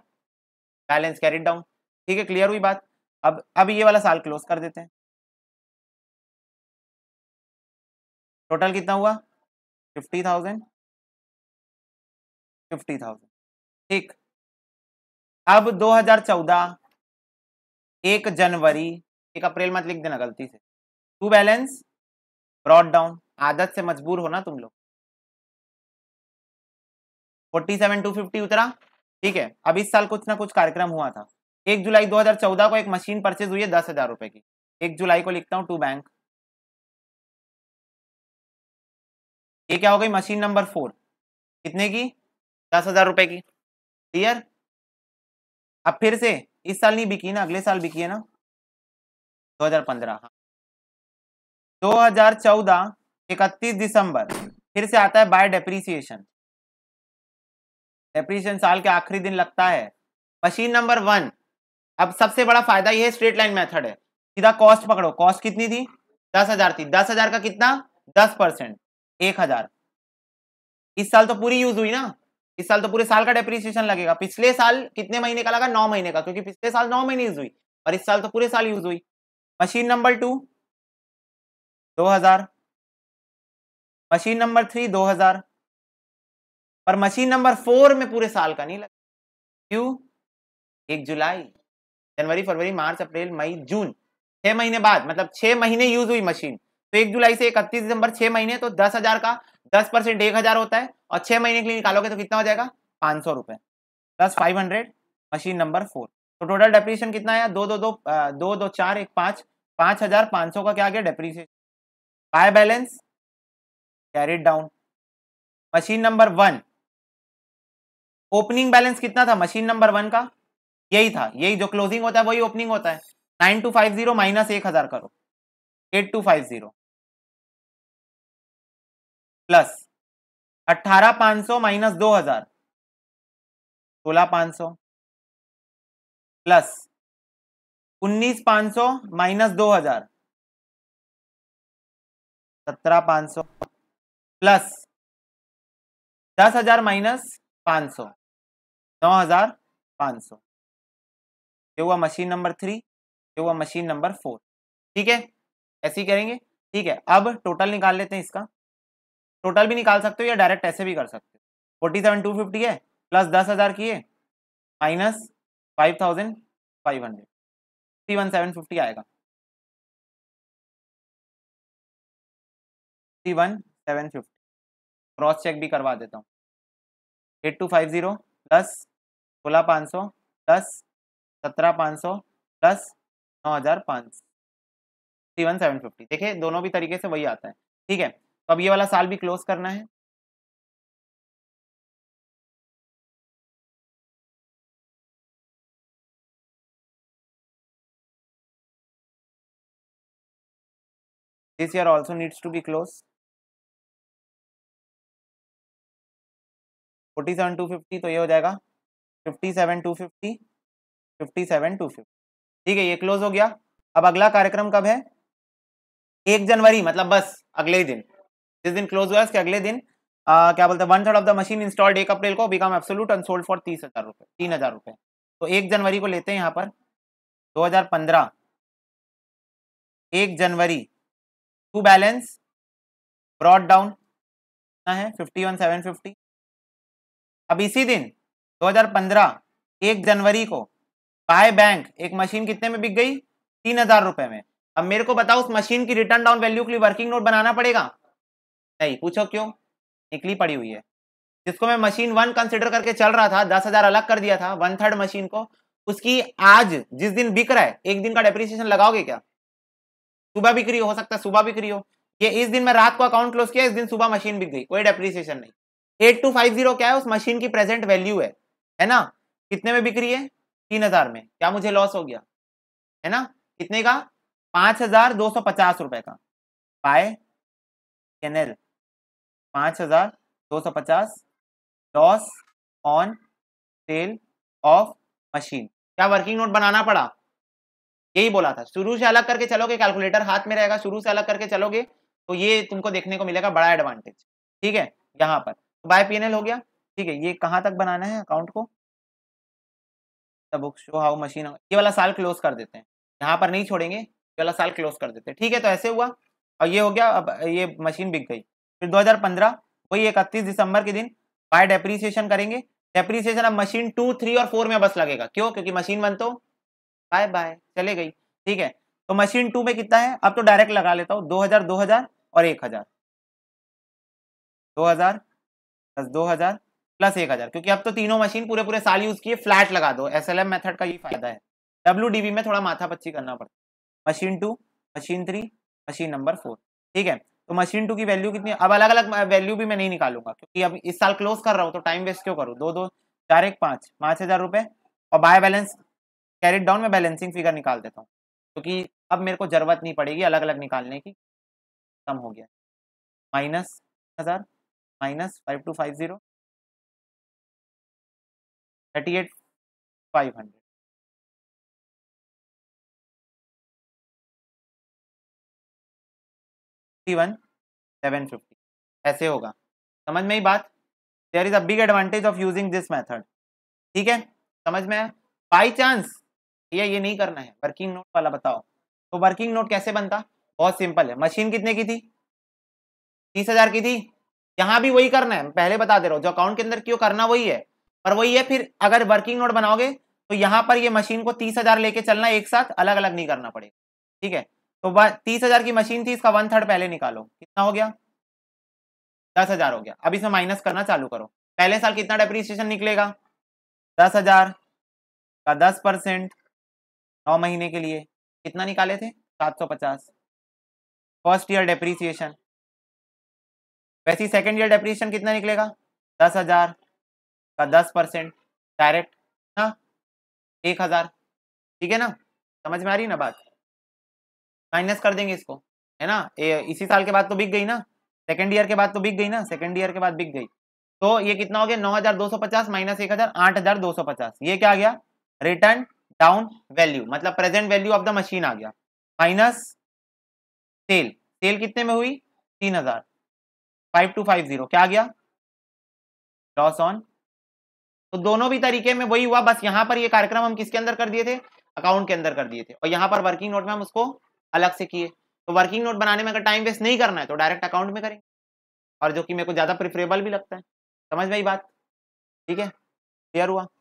बैलेंस कैरिड डाउन ठीक है क्लियर हुई बात अब अब ये वाला साल क्लोज कर देते हैं टोटल कितना हुआ फिफ्टी थाउजेंड फिफ्टी थाउजेंड ठीक अब 2014 एक जनवरी एक अप्रैल मत लिख देना गलती से टू बैलेंस ब्रॉड डाउन आदत से मजबूर हो ना तुम लोग फोर्टी सेवन टू फिफ्टी उतरा ठीक है अब इस साल कुछ ना कुछ कार्यक्रम हुआ था एक जुलाई 2014 को एक मशीन परचेज हुई है दस हजार रुपए की एक जुलाई को लिखता हूँ टू बैंक ये क्या हो गई मशीन नंबर फोर कितने की दस हजार रुपए की क्लियर अब फिर से इस साल नहीं बिकी ना अगले साल बिकी है ना 2015 हाँ 2014 इकतीस दिसंबर फिर से आता है बाय डेप्रीसिएशन डेप्रीसिएशन साल के आखिरी दिन लगता है मशीन नंबर वन अब सबसे बड़ा फायदा यह स्ट्रेट लाइन मेथड है सीधा कॉस्ट पकड़ो कॉस्ट कितनी थी दस हजार थी दस हजार का कितना दस परसेंट एक हजार इस साल तो पूरी यूज हुई ना इस साल तो पूरे साल का डेप्रीसिएशन लगेगा पिछले साल कितने महीने का लगा नौ महीने का क्योंकि पिछले साल नौ महीने यूज हुई और इस साल तो पूरे साल यूज हुई मशीन नंबर टू दो हजार मशीन नंबर थ्री दो हजार पर मशीन नंबर फोर में पूरे साल का नहीं लगा क्यों एक जुलाई जनवरी फरवरी मार्च अप्रैल मई जून छह महीने बाद मतलब छह महीने यूज हुई मशीन तो एक जुलाई से इकतीस दिसंबर छह महीने तो दस हजार का दस परसेंट एक हजार होता है और छह महीने के लिए निकालोगे तो कितना हो जाएगा पांच सौ रुपए plus five hundred machine number four total तो डेप्रीशन कितना आया दो दो दो दो दो चार एक पांच पांच हजार पांच सौ का क्या गया depreciation by balance carried down machine number one opening balance कितना था मशीन नंबर वन का यही था यही जो क्लोजिंग होता है वही ओपनिंग होता है nine two five zero minus एक हजार करो eight two five zero plus अट्ठारह पांच सौ माइनस दो हजार सोलह पांच सौ प्लस उन्नीस पांच सौ माइनस दो हजार सत्रह पांच सौ प्लस दस हजार माइनस पांच सौ नौ हजार पांच सौ ये हुआ मशीन नंबर थ्री ये हुआ मशीन नंबर फोर ठीक है ऐसे ही करेंगे ठीक है अब टोटल निकाल लेते हैं इसका टोटल भी निकाल सकते हो या डायरेक्ट ऐसे भी कर सकते हो फोर्टी सेवन टू फिफ्टी है प्लस दस हजार की है minus five thousand five hundred three one seven fifty आएगा three one seven fifty cross check भी करवा देता हूँ eight two five zero plus सोलह पाँच सौ प्लस सत्रह पाँच सौ प्लस नौ हज़ार पाँच थ्री वन सेवन फिफ्टी देखिए दोनों भी तरीके से वही आता है ठीक है तो अब ये वाला साल भी क्लोज करना है this year also needs to be closed 47 250 तो ये हो जाएगा 57 250 57 250 ठीक है ये क्लोज हो गया अब अगला कार्यक्रम कब है एक जनवरी मतलब बस अगले दिन जिस दिन क्लोज हुआ उसके अगले दिन आ, क्या बोलते हैं one third of the machine installed एक अप्रैल को become absolute and sold for तीस हजार रुपये तीन हजार रुपये तो एक जनवरी को लेते हैं यहाँ पर 2015 एक जनवरी टू बैलेंस ब्रॉड डाउन कितना है फिफ्टी वन सेवन फिफ्टी अब इसी दिन 2015 एक जनवरी को बाय बैंक एक मशीन कितने में बिक गई तीन हजार रुपए में अब मेरे को बताओ उस मशीन की रिटर्न डाउन वैल्यू के लिए वर्किंग नोट बनाना पड़ेगा नहीं पूछो क्यों निकली पड़ी हुई है जिसको मैं मशीन वन कंसिडर करके चल रहा था दस हजार अलग कर दिया था वन थर्ड मशीन को उसकी आज जिस दिन बिक रहा है एक दिन का डेप्रिसिएशन लगाओगे क्या सुबह बिक्री हो सकता है सुबह बिक्री हो ये इस दिन में रात को अकाउंट क्लोज किया इस दिन सुबह मशीन बिक गई कोई डेप्रिसिएशन नहीं एट टू फाइव जीरो क्या है उस मशीन की प्रेजेंट वैल्यू है है ना कितने में बिक्री है तीन हजार में क्या मुझे लॉस हो गया है ना कितने का पांच हजार दो सौ पचास रुपए का बाय एन एल पांच हजार दो सौ पचास loss on sale of machine क्या वर्किंग नोट बनाना पड़ा यही बोला था शुरू से अलग करके चलोगे कैलकुलेटर हाथ में रहेगा शुरू से अलग करके चलोगे तो ये तुमको देखने को मिलेगा बड़ा एडवांटेज ठीक है यहाँ पर तो बाय पीएनएल हो गया ठीक है ये कहाँ तक बनाना है अकाउंट को बुक शो हाउ मशीन ये वाला साल क्लोज कर देते हैं यहाँ पर नहीं छोड़ेंगे ये वाला साल क्लोज कर देते हैं ठीक है तो ऐसे हुआ और ये हो गया अब ये मशीन बिक गई फिर 2015 वही इकतीस दिसंबर के दिन बाय डेप्रीसिएशन करेंगे डेप्रीसिएशन अब मशीन टू थ्री और फोर में बस लगेगा क्यों क्योंकि मशीन वन तो बाय बाय चले गई ठीक है तो मशीन टू में कितना है अब तो डायरेक्ट लगा लेता हूँ दो हजार दो हजार और एक हजार दो हजार प्लस दो हजार प्लस एक हजार क्योंकि अब तो तीनों मशीन पूरे पूरे साल यूज किए फ्लैट लगा दो एस एल एम मेथड का ये फायदा है डब्ल्यू में थोड़ा माथा पच्ची करना पड़ता है machine two machine three machine number four ठीक है तो मशीन टू की वैल्यू कितनी अब अलग अलग वैल्यू भी मैं नहीं निकालूंगा क्योंकि अब इस साल क्लोज कर रहा हूँ तो टाइम वेस्ट क्यों करूँ दो दो चार एक पाँच पाँच हजार रुपये और बाय बैलेंस कैरेट डाउन में बैलेंसिंग फिगर निकाल देता हूँ क्योंकि अब मेरे को ज़रूरत नहीं पड़ेगी अलग अलग निकालने की कम हो गया माइनस हज़ार minus five two five zero thirty eight five hundred one seven fifty ऐसे होगा समझ में ही बात there is a big advantage of using this method ठीक है समझ में बाई चांस ठीक है ये नहीं करना है वर्किंग नोट वाला बताओ तो वर्किंग नोट कैसे बनता बहुत सिंपल है मशीन कितने की थी तीस हजार की थी यहाँ भी वही करना है पहले बता दे रहा हूँ जो अकाउंट के अंदर क्यों करना वही है पर वही है फिर अगर वर्किंग नोट बनाओगे तो यहाँ पर ये मशीन को तीस हजार लेके चलना एक साथ अलग अलग नहीं करना पड़ेगा ठीक है तो तीस हजार की मशीन थी इसका वन थर्ड पहले निकालो कितना हो गया दस हजार हो गया अब इसमें माइनस करना चालू करो पहले साल कितना डेप्रिसिएशन निकलेगा दस हजार का दस परसेंट नौ महीने के लिए कितना निकाले थे 750 फर्स्ट ईयर डेप्रीसिएशन वैसे सेकेंड ईयर डेप्रीसिएशन कितना निकलेगा दस हजार का दस परसेंट डायरेक्ट हाँ, ना एक हजार ठीक है ना समझ में आ रही ना बात माइनस कर देंगे इसको है ना ए, इसी साल के बाद तो बिक गई ना सेकेंड ईयर के बाद तो बिक गई ना सेकेंड ईयर के बाद बिक गई तो ये कितना हो गया नौ हजार दो सौ पचास माइनस एक हजार आठ हजार दो सौ पचास ये क्या आ गया रिटर्न डाउन वैल्यू मतलब present value of the machine आ गया माइनस सेल सेल कितने में हुई तीन हजार फाइव टू फाइव जीरो क्या आ गया लॉस ऑन तो दोनों भी तरीके में वही हुआ बस यहां पर ये कार्यक्रम हम किसके अंदर कर दिए थे अकाउंट के अंदर कर दिए थे और यहां पर वर्किंग नोट में हम उसको अलग से किए तो वर्किंग नोट बनाने में अगर टाइम वेस्ट नहीं करना है तो डायरेक्ट अकाउंट में करेंगे और जो कि मेरे को ज़्यादा प्रिफरेबल भी लगता है समझ में ही बात ठीक है क्लियर हुआ